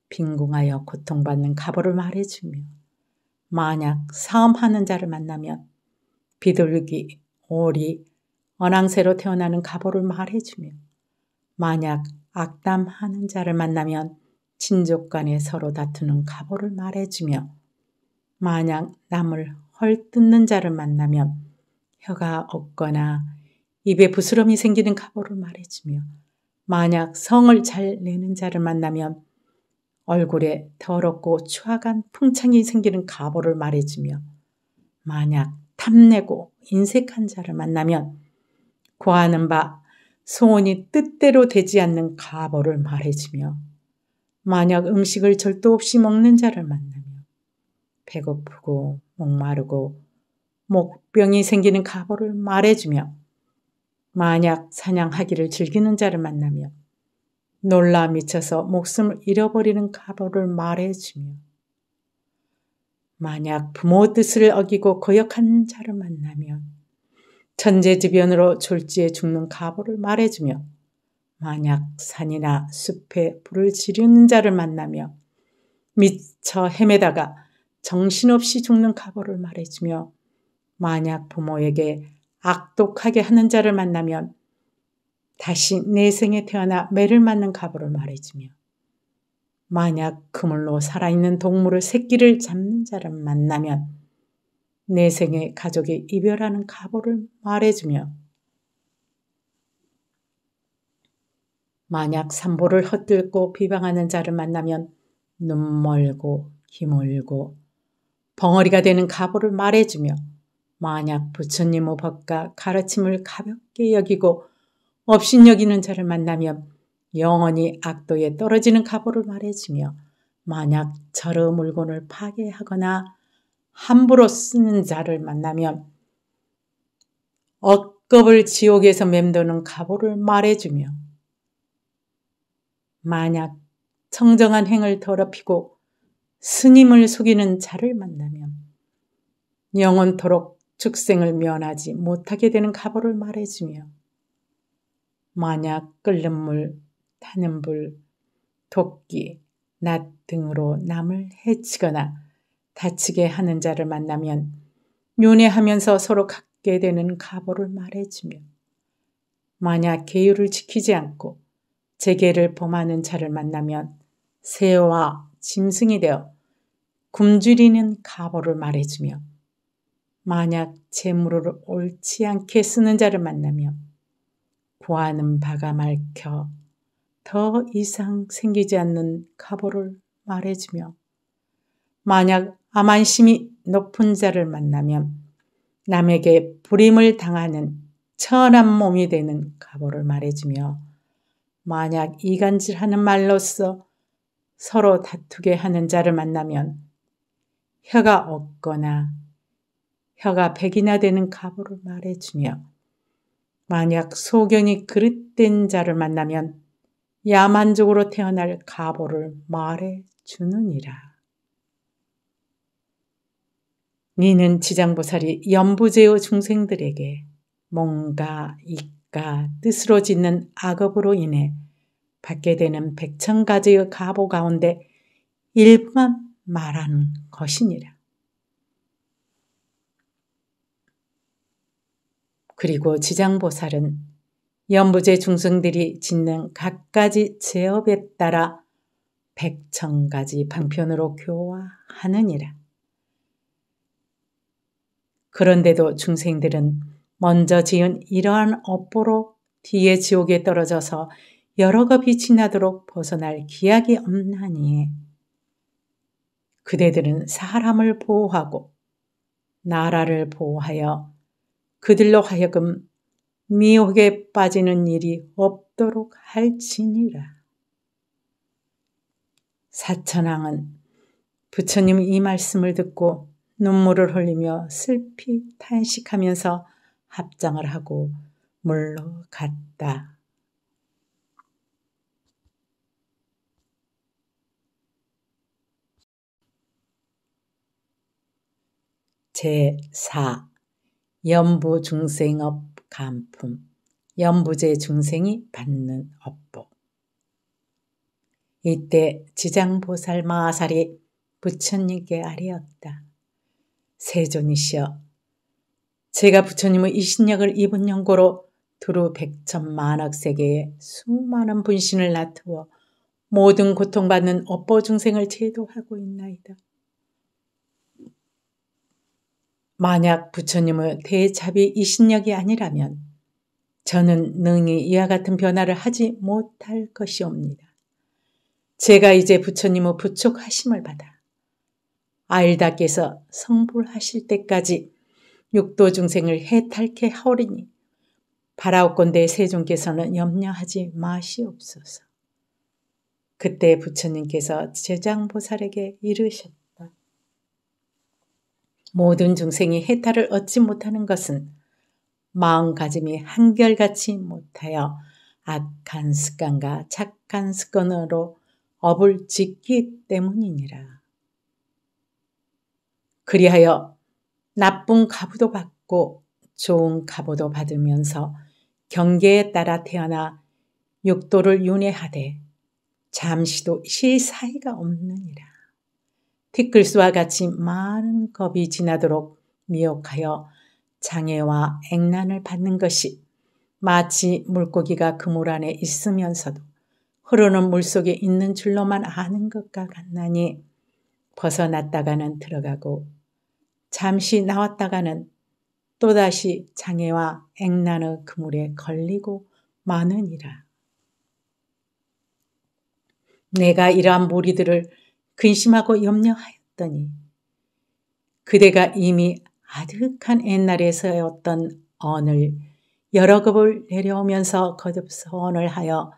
빈궁하여 고통받는 가보를 말해주며 만약 사음하는 자를 만나면 비둘기, 오리, 언항새로 태어나는 가보를 말해주며 만약 악담하는 자를 만나면 친족 간에 서로 다투는 가보를 말해주며 만약 남을 헐뜯는 자를 만나면 혀가 없거나 입에 부스럼이 생기는 가보를 말해주며 만약 성을 잘 내는 자를 만나면 얼굴에 더럽고 추악한 풍창이 생기는 가보를 말해주며 만약 탐내고 인색한 자를 만나면 구하는바 소원이 뜻대로 되지 않는 가보를 말해주며 만약 음식을 절도 없이 먹는 자를 만나며 배고프고 목마르고 목병이 생기는 가보를 말해주며 만약 사냥하기를 즐기는 자를 만나며 놀라 미쳐서 목숨을 잃어버리는 가보를 말해주며 만약 부모 뜻을 어기고 거역한 자를 만나면 천재지변으로 졸지에 죽는 가보를 말해주며 만약 산이나 숲에 불을 지르는 자를 만나며 미쳐 헤매다가 정신없이 죽는 가보를 말해주며 만약 부모에게 악독하게 하는 자를 만나면 다시 내 생에 태어나 매를 맞는 가보를 말해주며 만약 그물로 살아있는 동물을 새끼를 잡는 자를 만나면 내 생에 가족의 이별하는 각오를 말해주며 만약 산보를 헛들고 비방하는 자를 만나면 눈 멀고 기물고 벙어리가 되는 가보를 말해주며 만약 부처님 의법과 가르침을 가볍게 여기고 업신 여기는 자를 만나면 영원히 악도에 떨어지는 각오를 말해주며 만약 저러 물건을 파괴하거나 함부로 쓰는 자를 만나면 억겁을 지옥에서 맴도는 각오를 말해주며 만약 청정한 행을 더럽히고 스님을 속이는 자를 만나면 영원토록 축생을 면하지 못하게 되는 각오를 말해주며 만약 끓는 물 탄염불, 토끼, 낫 등으로 남을 해치거나 다치게 하는 자를 만나면 윤회하면서 서로 갖게 되는 가보를 말해주며 만약 계율을 지키지 않고 재계를 범하는 자를 만나면 새와 짐승이 되어 굶주리는 가보를 말해주며 만약 재물을 옳지 않게 쓰는 자를 만나며 구하는 바가 말혀 더 이상 생기지 않는 각오를 말해주며 만약 아만심이 높은 자를 만나면 남에게 불임을 당하는 천한 몸이 되는 각오를 말해주며 만약 이간질하는 말로써 서로 다투게 하는 자를 만나면 혀가 없거나 혀가 백이나 되는 각오를 말해주며 만약 소견이 그릇된 자를 만나면 야만족으로 태어날 가보를 말해 주느니라. 니는 지장보살이 연부제의 중생들에게 뭔가 이과 뜻으로 짓는 악업으로 인해 받게 되는 백천 가지의 가보 가운데 일부만 말하는 것이니라. 그리고 지장보살은 연부제 중생들이 짓는 갖가지 제업에 따라 백천가지 방편으로 교화하느니라. 그런데도 중생들은 먼저 지은 이러한 업보로 뒤에 지옥에 떨어져서 여러 겁이 지나도록 벗어날 기약이 없나니 그대들은 사람을 보호하고 나라를 보호하여 그들로 하여금 미혹에 빠지는 일이 없도록 할지니라. 사천왕은 부처님 이 말씀을 듣고 눈물을 흘리며 슬피 탄식하면서 합장을 하고 물러갔다. 제4. 연부 중생업 간품, 연부제 중생이 받는 업보. 이때 지장보살 마살이 부처님께 아뢰었다. 세존이시여, 제가 부처님의 이신력을 입은 연고로 두루 백천만억 세계에 수많은 분신을 나투어 모든 고통받는 업보 중생을 제도하고 있나이다. 만약 부처님의 대자비 이신력이 아니라면 저는 능히 이와 같은 변화를 하지 못할 것이옵니다. 제가 이제 부처님의 부촉하심을 받아 아일다께서 성불하실 때까지 육도 중생을 해탈케 하오리니 바라옵건대 세종께서는 염려하지 마시옵소서. 그때 부처님께서 제장보살에게 이르셨다. 모든 중생이 해탈을 얻지 못하는 것은 마음가짐이 한결같이 못하여 악한 습관과 착한 습관으로 업을 짓기 때문이니라. 그리하여 나쁜 가부도 받고 좋은 가부도 받으면서 경계에 따라 태어나 육도를 윤회하되 잠시도 쉴 사이가 없느니라. 티끌수와 같이 많은 겁이 지나도록 미혹하여 장애와 액난을 받는 것이 마치 물고기가 그물 안에 있으면서도 흐르는 물 속에 있는 줄로만 아는 것과 같나니 벗어났다가는 들어가고 잠시 나왔다가는 또다시 장애와 액난의 그물에 걸리고 마느니라. 내가 이러한 무리들을 근심하고 염려하였더니 그대가 이미 아득한 옛날에서였던 언을 여러 급을 내려오면서 거듭 서언을 하여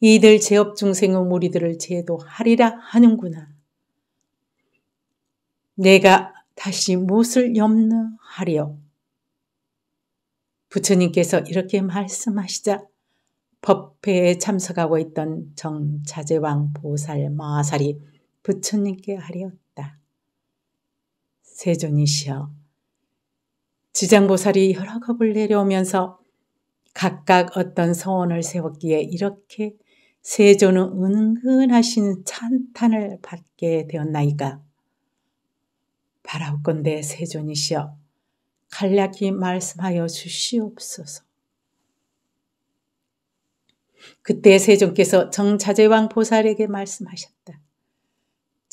이들 제업 중생의 무리들을 제도하리라 하는구나. 내가 다시 무엇을 염려하려? 부처님께서 이렇게 말씀하시자 법회에 참석하고 있던 정자제왕 보살 마살이 부처님께 하리었다. 세존이시여, 지장보살이 여러 겁을 내려오면서 각각 어떤 서원을 세웠기에 이렇게 세존은 은근하신 찬탄을 받게 되었나이까. 바라옵건대 세존이시여, 간략히 말씀하여 주시옵소서. 그때 세존께서 정자재왕 보살에게 말씀하셨다.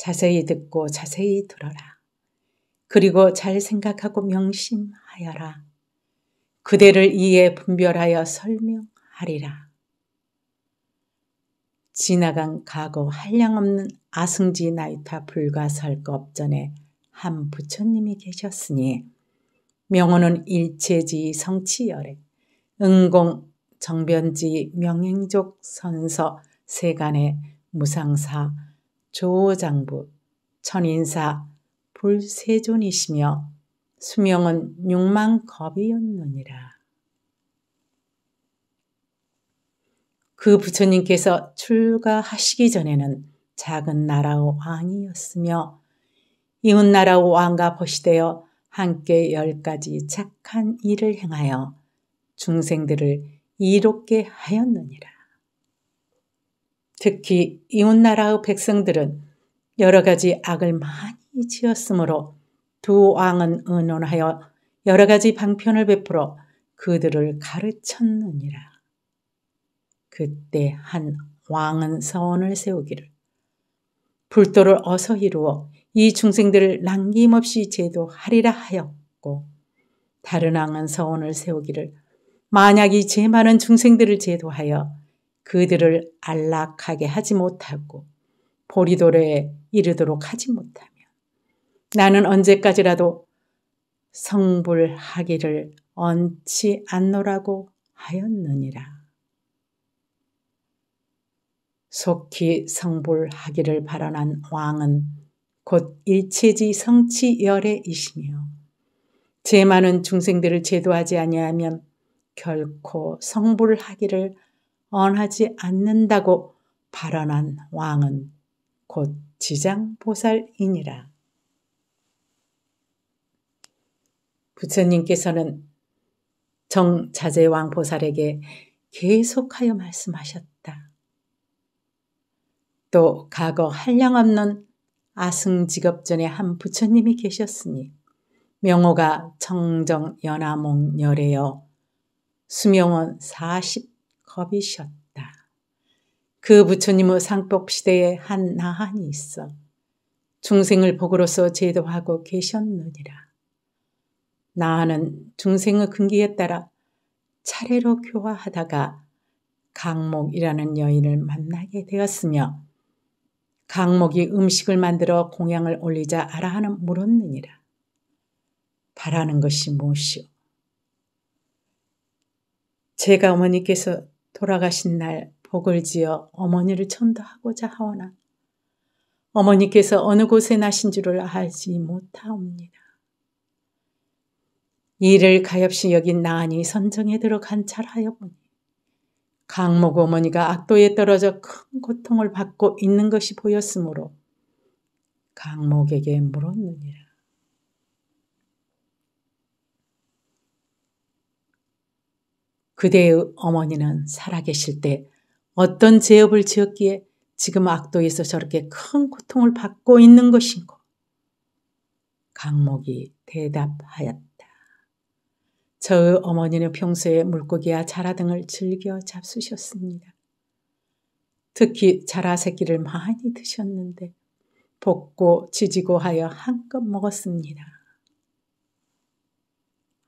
자세히 듣고 자세히 들어라. 그리고 잘 생각하고 명심하여라. 그대를 이해 분별하여 설명하리라. 지나간 과거 한량없는 아승지 나이타 불가설 겁전에 한 부처님이 계셨으니 명호는 일체지 성취열에 응공 정변지 명행족 선서 세간의 무상사 조장부, 천인사, 불세존이시며 수명은 6만 겁이었느니라. 그 부처님께서 출가하시기 전에는 작은 나라의 왕이었으며 이웃나라의 왕과 보시되어 함께 열 가지 착한 일을 행하여 중생들을 이롭게 하였느니라. 특히 이웃나라의 백성들은 여러 가지 악을 많이 지었으므로 두 왕은 의논하여 여러 가지 방편을 베풀어 그들을 가르쳤느니라. 그때 한 왕은 서원을 세우기를 불도를 어서 이루어 이 중생들을 남김없이 제도하리라 하였고 다른 왕은 서원을 세우기를 만약 이 제 많은 중생들을 제도하여 그들을 안락하게 하지 못하고 보리돌에 이르도록 하지 못하면 나는 언제까지라도 성불하기를 얹치 않노라고 하였느니라. 속히 성불하기를 발언한 왕은 곧 일체지 성치열애이시며 제 많은 중생들을 제도하지 아니하면 결코 성불하기를 언하지 않는다고 발언한 왕은 곧 지장보살이니라. 부처님께서는 정자제왕 보살에게 계속하여 말씀하셨다. 또 과거 한량없는 아승직업전에한 부처님이 계셨으니 명호가 청정연화몽 열애여 수명은 40 겁이셨다. 그 부처님의 상법 시대에 한 나한이 있어 중생을 복으로서 제도하고 계셨느니라. 나한은 중생의 근기에 따라 차례로 교화하다가 강목이라는 여인을 만나게 되었으며 강목이 음식을 만들어 공양을 올리자 아라하는 물었느니라. 바라는 것이 무엇이오? 제가 어머니께서 돌아가신 날 복을 지어 어머니를 천도하고자 하오나 어머니께서 어느 곳에 나신 줄을 알지 못하옵니다. 이를 가엾이 여긴 나한이 선정에 들어 관찰하여 보니 강목 어머니가 악도에 떨어져 큰 고통을 받고 있는 것이 보였으므로 강목에게 물었느니라. 그대의 어머니는 살아계실 때 어떤 제업을 지었기에 지금 악도에서 저렇게 큰 고통을 받고 있는 것인고? 강목이 대답하였다. 저의 어머니는 평소에 물고기와 자라 등을 즐겨 잡수셨습니다. 특히 자라 새끼를 많이 드셨는데 볶고 지지고 하여 한껏 먹었습니다.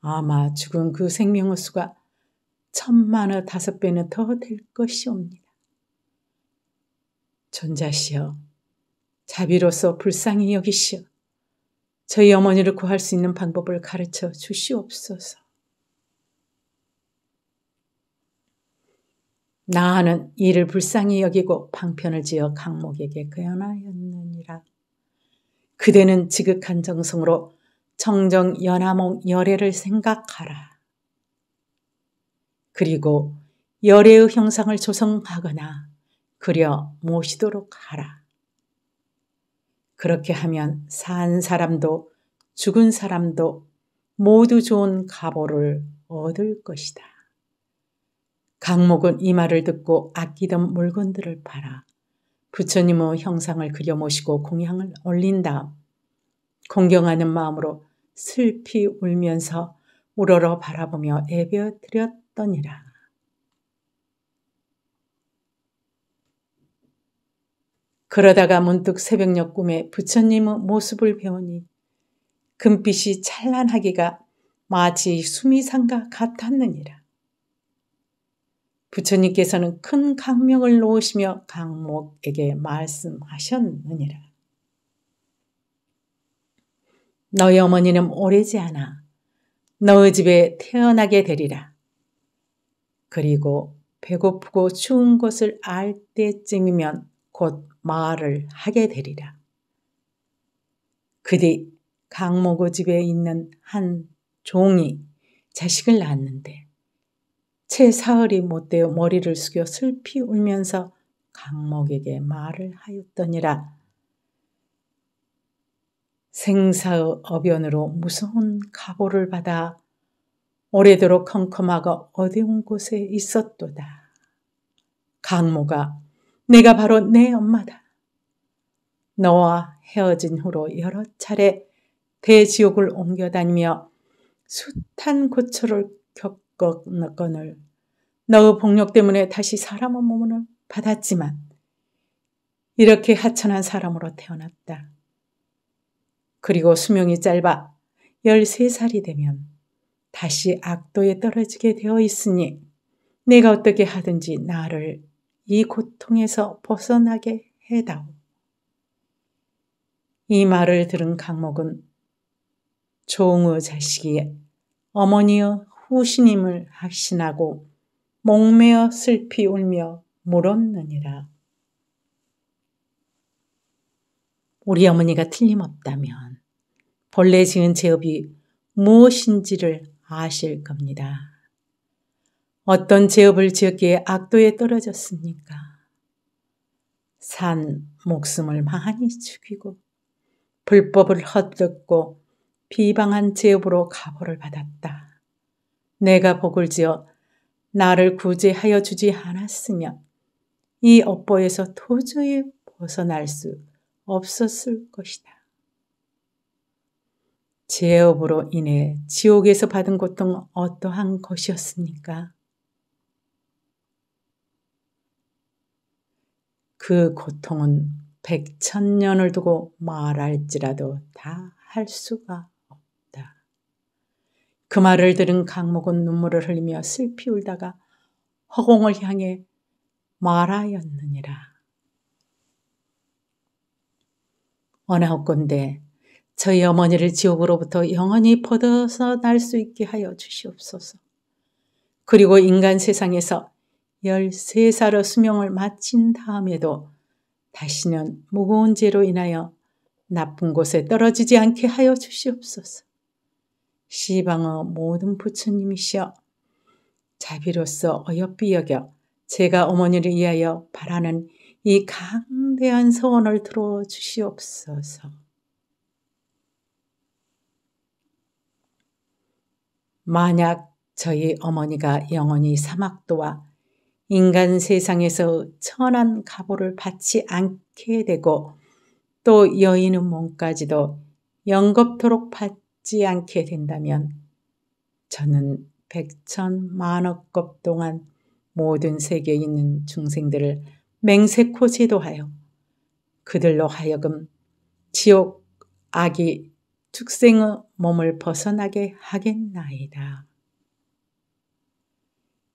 아마 죽은 그 생명의 수가 천만의 다섯 배는 더 될 것이옵니다. 전자시여, 자비로서 불쌍히 여기시여 저희 어머니를 구할 수 있는 방법을 가르쳐 주시옵소서. 나하는 이를 불쌍히 여기고 방편을 지어 강목에게 그연하였느니라. 그대는 지극한 정성으로 청정 연하몽 열애를 생각하라. 그리고 열애의 형상을 조성하거나 그려 모시도록 하라. 그렇게 하면 산 사람도 죽은 사람도 모두 좋은 가보를 얻을 것이다. 강목은 이 말을 듣고 아끼던 물건들을 팔아 부처님의 형상을 그려 모시고 공양을 올린 다음 공경하는 마음으로 슬피 울면서 우러러 바라보며 애벼드렸다. 하니라 그러다가 문득 새벽녘 꿈에 부처님의 모습을 배우니 금빛이 찬란하기가 마치 수미상과 같았느니라. 부처님께서는 큰 강명을 놓으시며 강목에게 말씀하셨느니라. 너희 어머니는 오래지 않아 너희 집에 태어나게 되리라. 그리고 배고프고 추운 것을 알 때쯤이면 곧 말을 하게 되리라. 그뒤 강모고 집에 있는 한 종이 자식을 낳았는데 채 사흘이 못되어 머리를 숙여 슬피 울면서 강목에게 말을 하였더니라. 생사의 어변으로 무서운 가보를 받아 오래도록 컴컴하고 어두운 곳에 있었도다. 강모가 내가 바로 내 엄마다. 너와 헤어진 후로 여러 차례 대지옥을 옮겨다니며 숱한 고초를 겪었건을 너의 폭력 때문에 다시 사람의 몸을 받았지만 이렇게 하천한 사람으로 태어났다. 그리고 수명이 짧아 13살이 되면 다시 악도에 떨어지게 되어 있으니 내가 어떻게 하든지 나를 이 고통에서 벗어나게 해다오. 이 말을 들은 강목은 종의 자식이 어머니의 후신임을 확신하고 목매어 슬피 울며 물었느니라. 우리 어머니가 틀림없다면 본래 지은 제업이 무엇인지를 아실 겁니다. 어떤 제업을 지었기에 악도에 떨어졌습니까? 산 목숨을 많이 죽이고 불법을 헛듣고 비방한 제업으로 가보를 받았다. 내가 복을 지어 나를 구제하여 주지 않았으면 이 업보에서 도저히 벗어날 수 없었을 것이다. 제업으로 인해 지옥에서 받은 고통 어떠한 것이었습니까? 그 고통은 백천년을 두고 말할지라도 다 할 수가 없다. 그 말을 들은 강목은 눈물을 흘리며 슬피 울다가 허공을 향해 말하였느니라. 어느 헛건데 저희 어머니를 지옥으로부터 영원히 벗어서 날 수 있게 하여 주시옵소서. 그리고 인간 세상에서 13살의 수명을 마친 다음에도 다시는 무거운 죄로 인하여 나쁜 곳에 떨어지지 않게 하여 주시옵소서. 시방의 모든 부처님이시여 자비로서 어여삐 여겨 제가 어머니를 위하여 바라는 이 강대한 소원을 들어주시옵소서. 만약 저희 어머니가 영원히 사막도와 인간 세상에서 천한 가보를 받지 않게 되고 또 여인의 몸까지도 영겁토록 받지 않게 된다면 저는 백천 만억겁 동안 모든 세계에 있는 중생들을 맹세코 제도하여 그들로 하여금 지옥 악이 축생의 몸을 벗어나게 하겠나이다.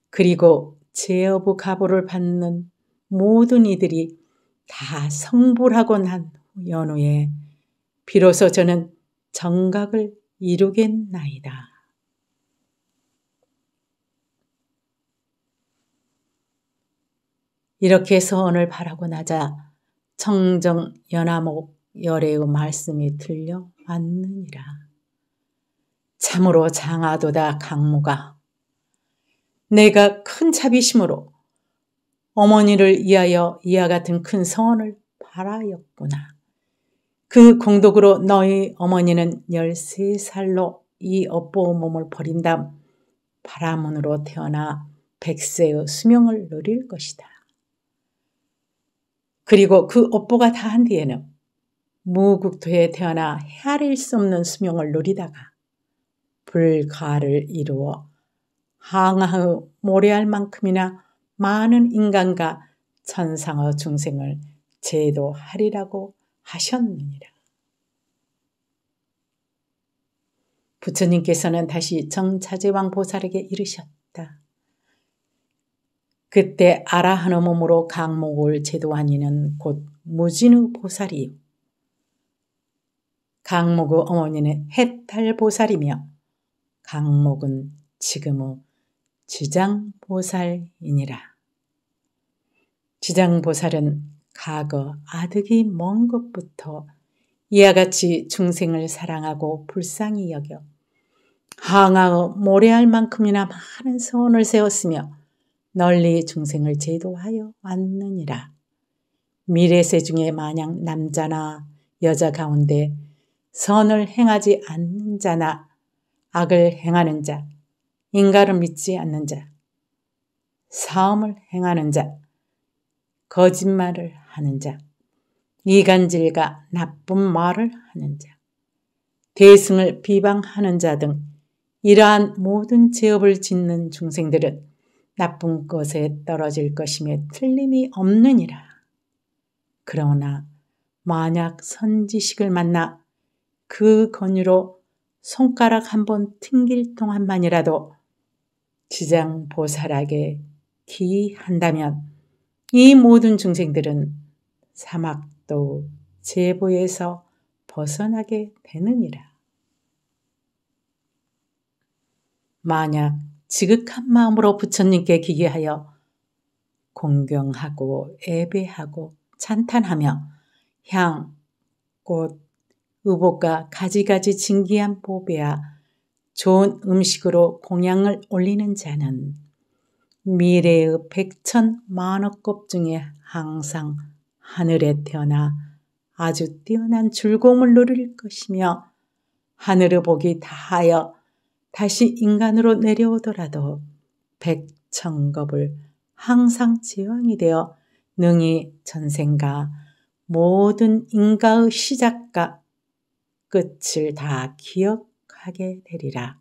그리고 제어부 가보를 받는 모든 이들이 다 성불하고 난 연후에 비로소 저는 정각을 이루겠나이다. 이렇게 서원을 바라고 나자 청정 연화목 열애의 말씀이 들려 왔느니라. 참으로 장하도다 강무가 내가 큰 자비심으로 어머니를 위하여 이와 같은 큰성원을 바라였구나. 그 공덕으로 너희 어머니는 13살로 이 업보의 몸을 버린 다음 바라문으로 태어나 백세의 수명을 누릴 것이다. 그리고 그 업보가 다 한 뒤에는 무국토에 태어나 헤아릴 수 없는 수명을 누리다가 불가를 이루어 항하의 모래알 만큼이나 많은 인간과 천상의 중생을 제도하리라고 하셨느니라. 부처님께서는 다시 정차제왕 보살에게 이르셨다. 그때 아라하의 몸으로 강목을 제도하니는곧무진우 보살이요. 강목의 어머니는 해탈보살이며 강목은 지금의 지장보살이니라. 지장보살은 과거 아득이 먼 것부터 이와 같이 중생을 사랑하고 불쌍히 여겨 항하어 모래할 만큼이나 많은 소원을 세웠으며 널리 중생을 제도하여 왔느니라. 미래세 중에 마냥 남자나 여자 가운데 선을 행하지 않는 자나 악을 행하는 자, 인가를 믿지 않는 자, 사음을 행하는 자, 거짓말을 하는 자, 이간질과 나쁜 말을 하는 자, 대승을 비방하는 자 등 이러한 모든 제업을 짓는 중생들은 나쁜 것에 떨어질 것임에 틀림이 없느니라. 그러나 만약 선지식을 만나 그권유로 손가락 한 번 튕길 동안만이라도 지장보살하게 기한다면 이 모든 중생들은 사막도 제보에서 벗어나게 되느니라. 만약 지극한 마음으로 부처님께 기계하여 공경하고 예배하고 찬탄하며 향, 꽃, 의복과 가지가지 진기한 보배와 좋은 음식으로 공양을 올리는 자는 미래의 백천 만억급 중에 항상 하늘에 태어나 아주 뛰어난 즐거움을 누릴 것이며 하늘의 복이 다하여 다시 인간으로 내려오더라도 백천겁을 항상 제왕이 되어 능히 전생과 모든 인가의 시작과 끝을 다 기억하게 되리라.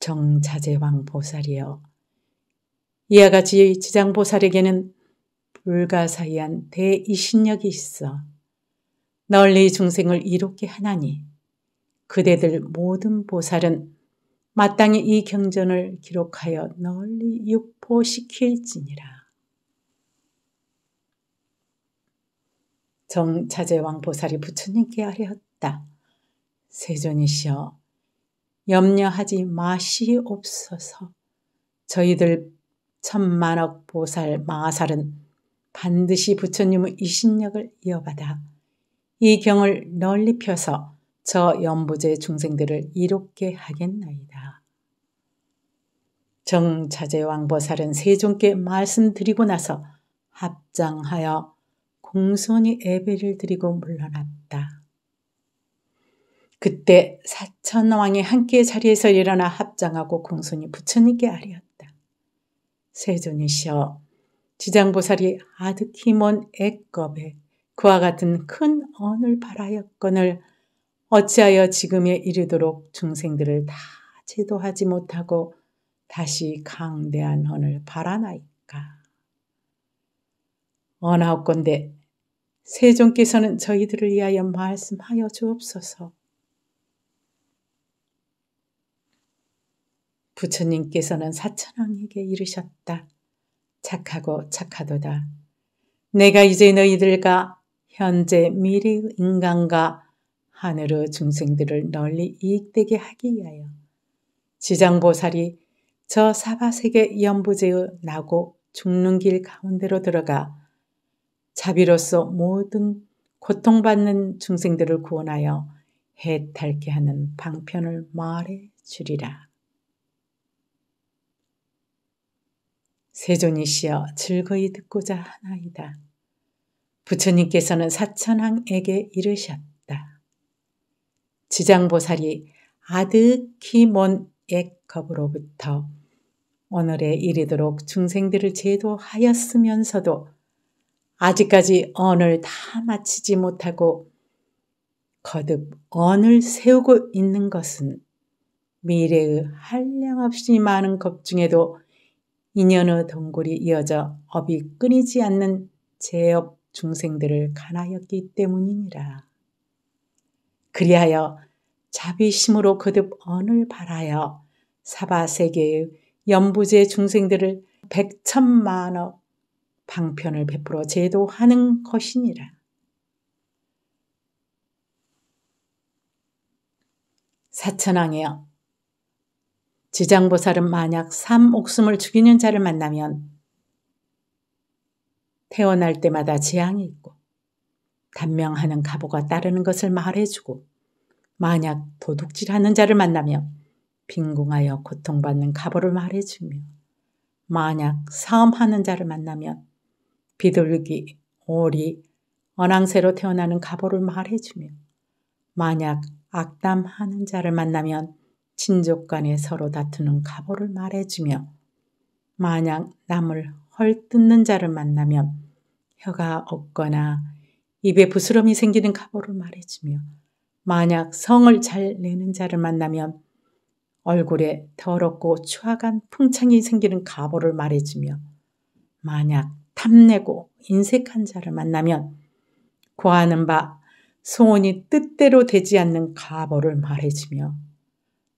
정자재왕 보살이여 이와 같이 지장 보살에게는 불가사의한 대이신력이 있어 널리 중생을 이롭게 하나니 그대들 모든 보살은 마땅히 이 경전을 기록하여 널리 유포시킬지니라. 정차제왕 보살이 부처님께 아뢰었다. 세존이시여 염려하지 마시옵소서 저희들 천만억 보살 마아살은 반드시 부처님의 이신력을 이어받아 이 경을 널리 펴서 저 연보제 중생들을 이롭게 하겠나이다. 정자제왕보살은세종께 말씀드리고 나서 합장하여 공손히 예배를 드리고 물러났다. 그때 사천왕이 함께 자리에서 일어나 합장하고 공손히 부처님께 아뢰었다. 세존이시여 지장보살이 아득히 먼 애겁에 그와 같은 큰 언을 바라였건을 어찌하여 지금에 이르도록 중생들을 다 제도하지 못하고 다시 강대한 언을 바라나이까. 언하옵건대 세종께서는 저희들을 위하여 말씀하여 주옵소서. 부처님께서는 사천왕에게 이르셨다. 착하고 착하도다. 내가 이제 너희들과 현재 미리 인간과 하늘의 중생들을 널리 이익되게 하기 위하여 지장보살이 저 사바세계 연부제의 나고 죽는 길 가운데로 들어가 자비로서 모든 고통받는 중생들을 구원하여 해탈케 하는 방편을 말해 주리라. 세존이시여 즐거이 듣고자 하나이다. 부처님께서는 사천왕에게 이르셨다. 지장보살이 아득히 먼 액컵으로부터 오늘에 이르도록 중생들을 제도하였으면서도 아직까지 언을 다 마치지 못하고 거듭 언을 세우고 있는 것은 미래의 한량없이 많은 겁 중에도 인연의 동굴이 이어져 업이 끊이지 않는 제업 중생들을 가나였기 때문이니라. 그리하여 자비심으로 거듭 언을 바라여 사바세계의 연부제 중생들을 백천만억 방편을 베풀어 제도하는 것이니라. 사천왕이여 지장보살은 만약 삼옥숨을 죽이는 자를 만나면 태어날 때마다 재앙이 있고 단명하는 가보가 따르는 것을 말해주고 만약 도둑질하는 자를 만나면 빈궁하여 고통받는 가보를 말해주며 만약 사음하는 자를 만나면 비둘기, 오리, 언항새로 태어나는 가보를 말해주며 만약 악담하는 자를 만나면 친족 간에 서로 다투는 가보를 말해주며 만약 남을 헐뜯는 자를 만나면 혀가 없거나 입에 부스럼이 생기는 가보를 말해주며 만약 성을 잘 내는 자를 만나면 얼굴에 더럽고 추악한 풍창이 생기는 가보를 말해주며 만약 탐내고 인색한 자를 만나면 구하는바 소원이 뜻대로 되지 않는 가보를 말해주며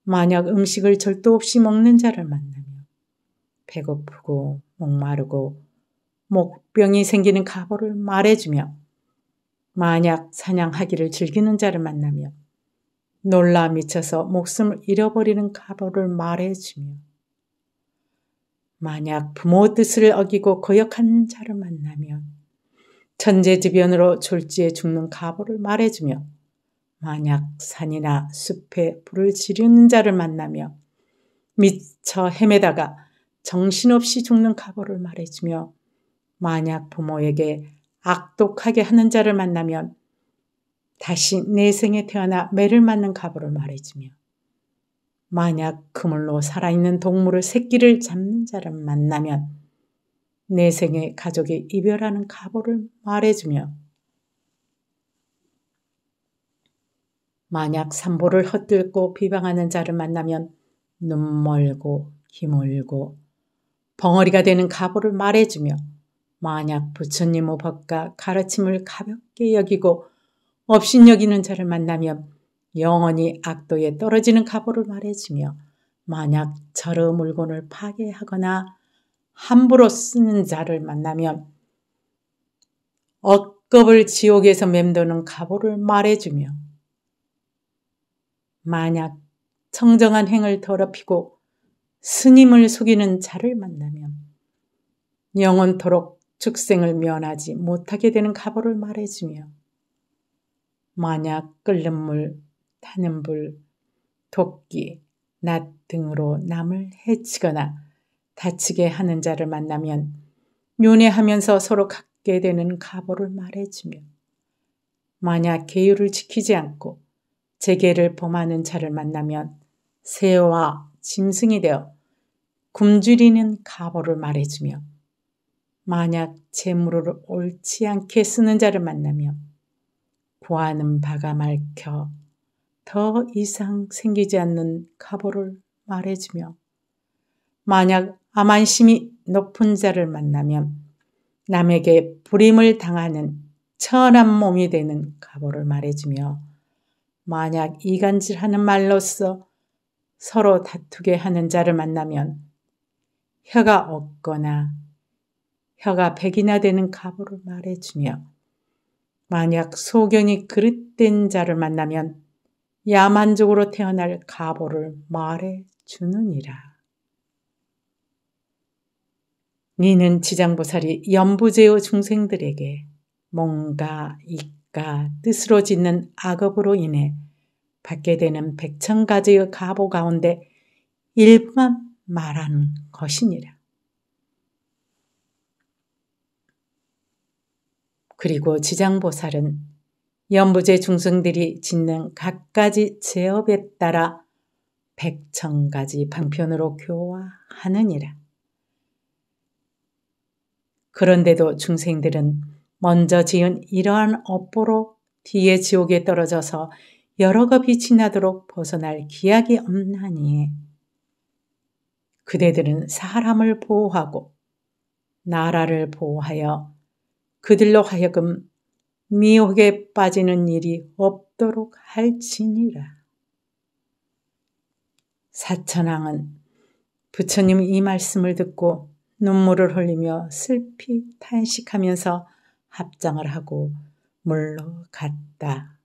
만약 음식을 절도 없이 먹는 자를 만나며 배고프고 목마르고 목병이 생기는 가보를 말해주며 만약 사냥하기를 즐기는 자를 만나며 놀라 미쳐서 목숨을 잃어버리는 가보를 말해주며 만약 부모 뜻을 어기고 거역한 자를 만나면 천재지변으로 졸지에 죽는 가보를 말해주며 만약 산이나 숲에 불을 지르는 자를 만나며 미쳐 헤매다가 정신없이 죽는 가보를 말해주며 만약 부모에게 악독하게 하는 자를 만나면 다시 내 생에 태어나 매를 맞는 가보를 말해주며 만약 그물로 살아있는 동물을 새끼를 잡는 자를 만나면 내 생에 가족의 이별하는 각오를 말해주며 만약 산보를 헛들고 비방하는 자를 만나면 눈 멀고 기물고 벙어리가 되는 가보를 말해주며 만약 부처님 의법과 가르침을 가볍게 여기고 업신 여기는 자를 만나면 영원히 악도에 떨어지는 각오를 말해주며 만약 저러 물건을 파괴하거나 함부로 쓰는 자를 만나면 억겁을 지옥에서 맴도는 각오를 말해주며 만약 청정한 행을 더럽히고 스님을 속이는 자를 만나면 영원토록 축생을 면하지 못하게 되는 각오를 말해주며 만약 끓는 물 탄염불, 토끼, 낫 등으로 남을 해치거나 다치게 하는 자를 만나면 윤회하면서 서로 갖게 되는 가보를 말해주며 만약 계율을 지키지 않고 재계를 범하는 자를 만나면 새와 짐승이 되어 굶주리는 가보를 말해주며 만약 재물을 옳지 않게 쓰는 자를 만나면 구하는 바가 말혀 더 이상 생기지 않는 각오를 말해주며 만약 아만심이 높은 자를 만나면 남에게 불임을 당하는 천한 몸이 되는 각오를 말해주며 만약 이간질하는 말로써 서로 다투게 하는 자를 만나면 혀가 없거나 혀가 백이나 되는 각오를 말해주며 만약 소견이 그릇된 자를 만나면 야만족으로 태어날 가보를 말해 주느니라. 니는 지장보살이 연부제의 중생들에게 뭔가 이과 뜻으로 짓는 악업으로 인해 받게 되는 백천 가지의 가보 가운데 일부만 말하는 것이니라. 그리고 지장보살은 연부제 중생들이 짓는 갖가지 제업에 따라 백천가지 방편으로 교화하느니라. 그런데도 중생들은 먼저 지은 이러한 업보로 뒤에 지옥에 떨어져서 여러 겁이 지나도록 벗어날 기약이 없나니 그대들은 사람을 보호하고 나라를 보호하여 그들로 하여금 미혹에 빠지는 일이 없도록 할지니라. 사천왕은 부처님 이 말씀을 듣고 눈물을 흘리며 슬피 탄식하면서 합장을 하고 물러갔다.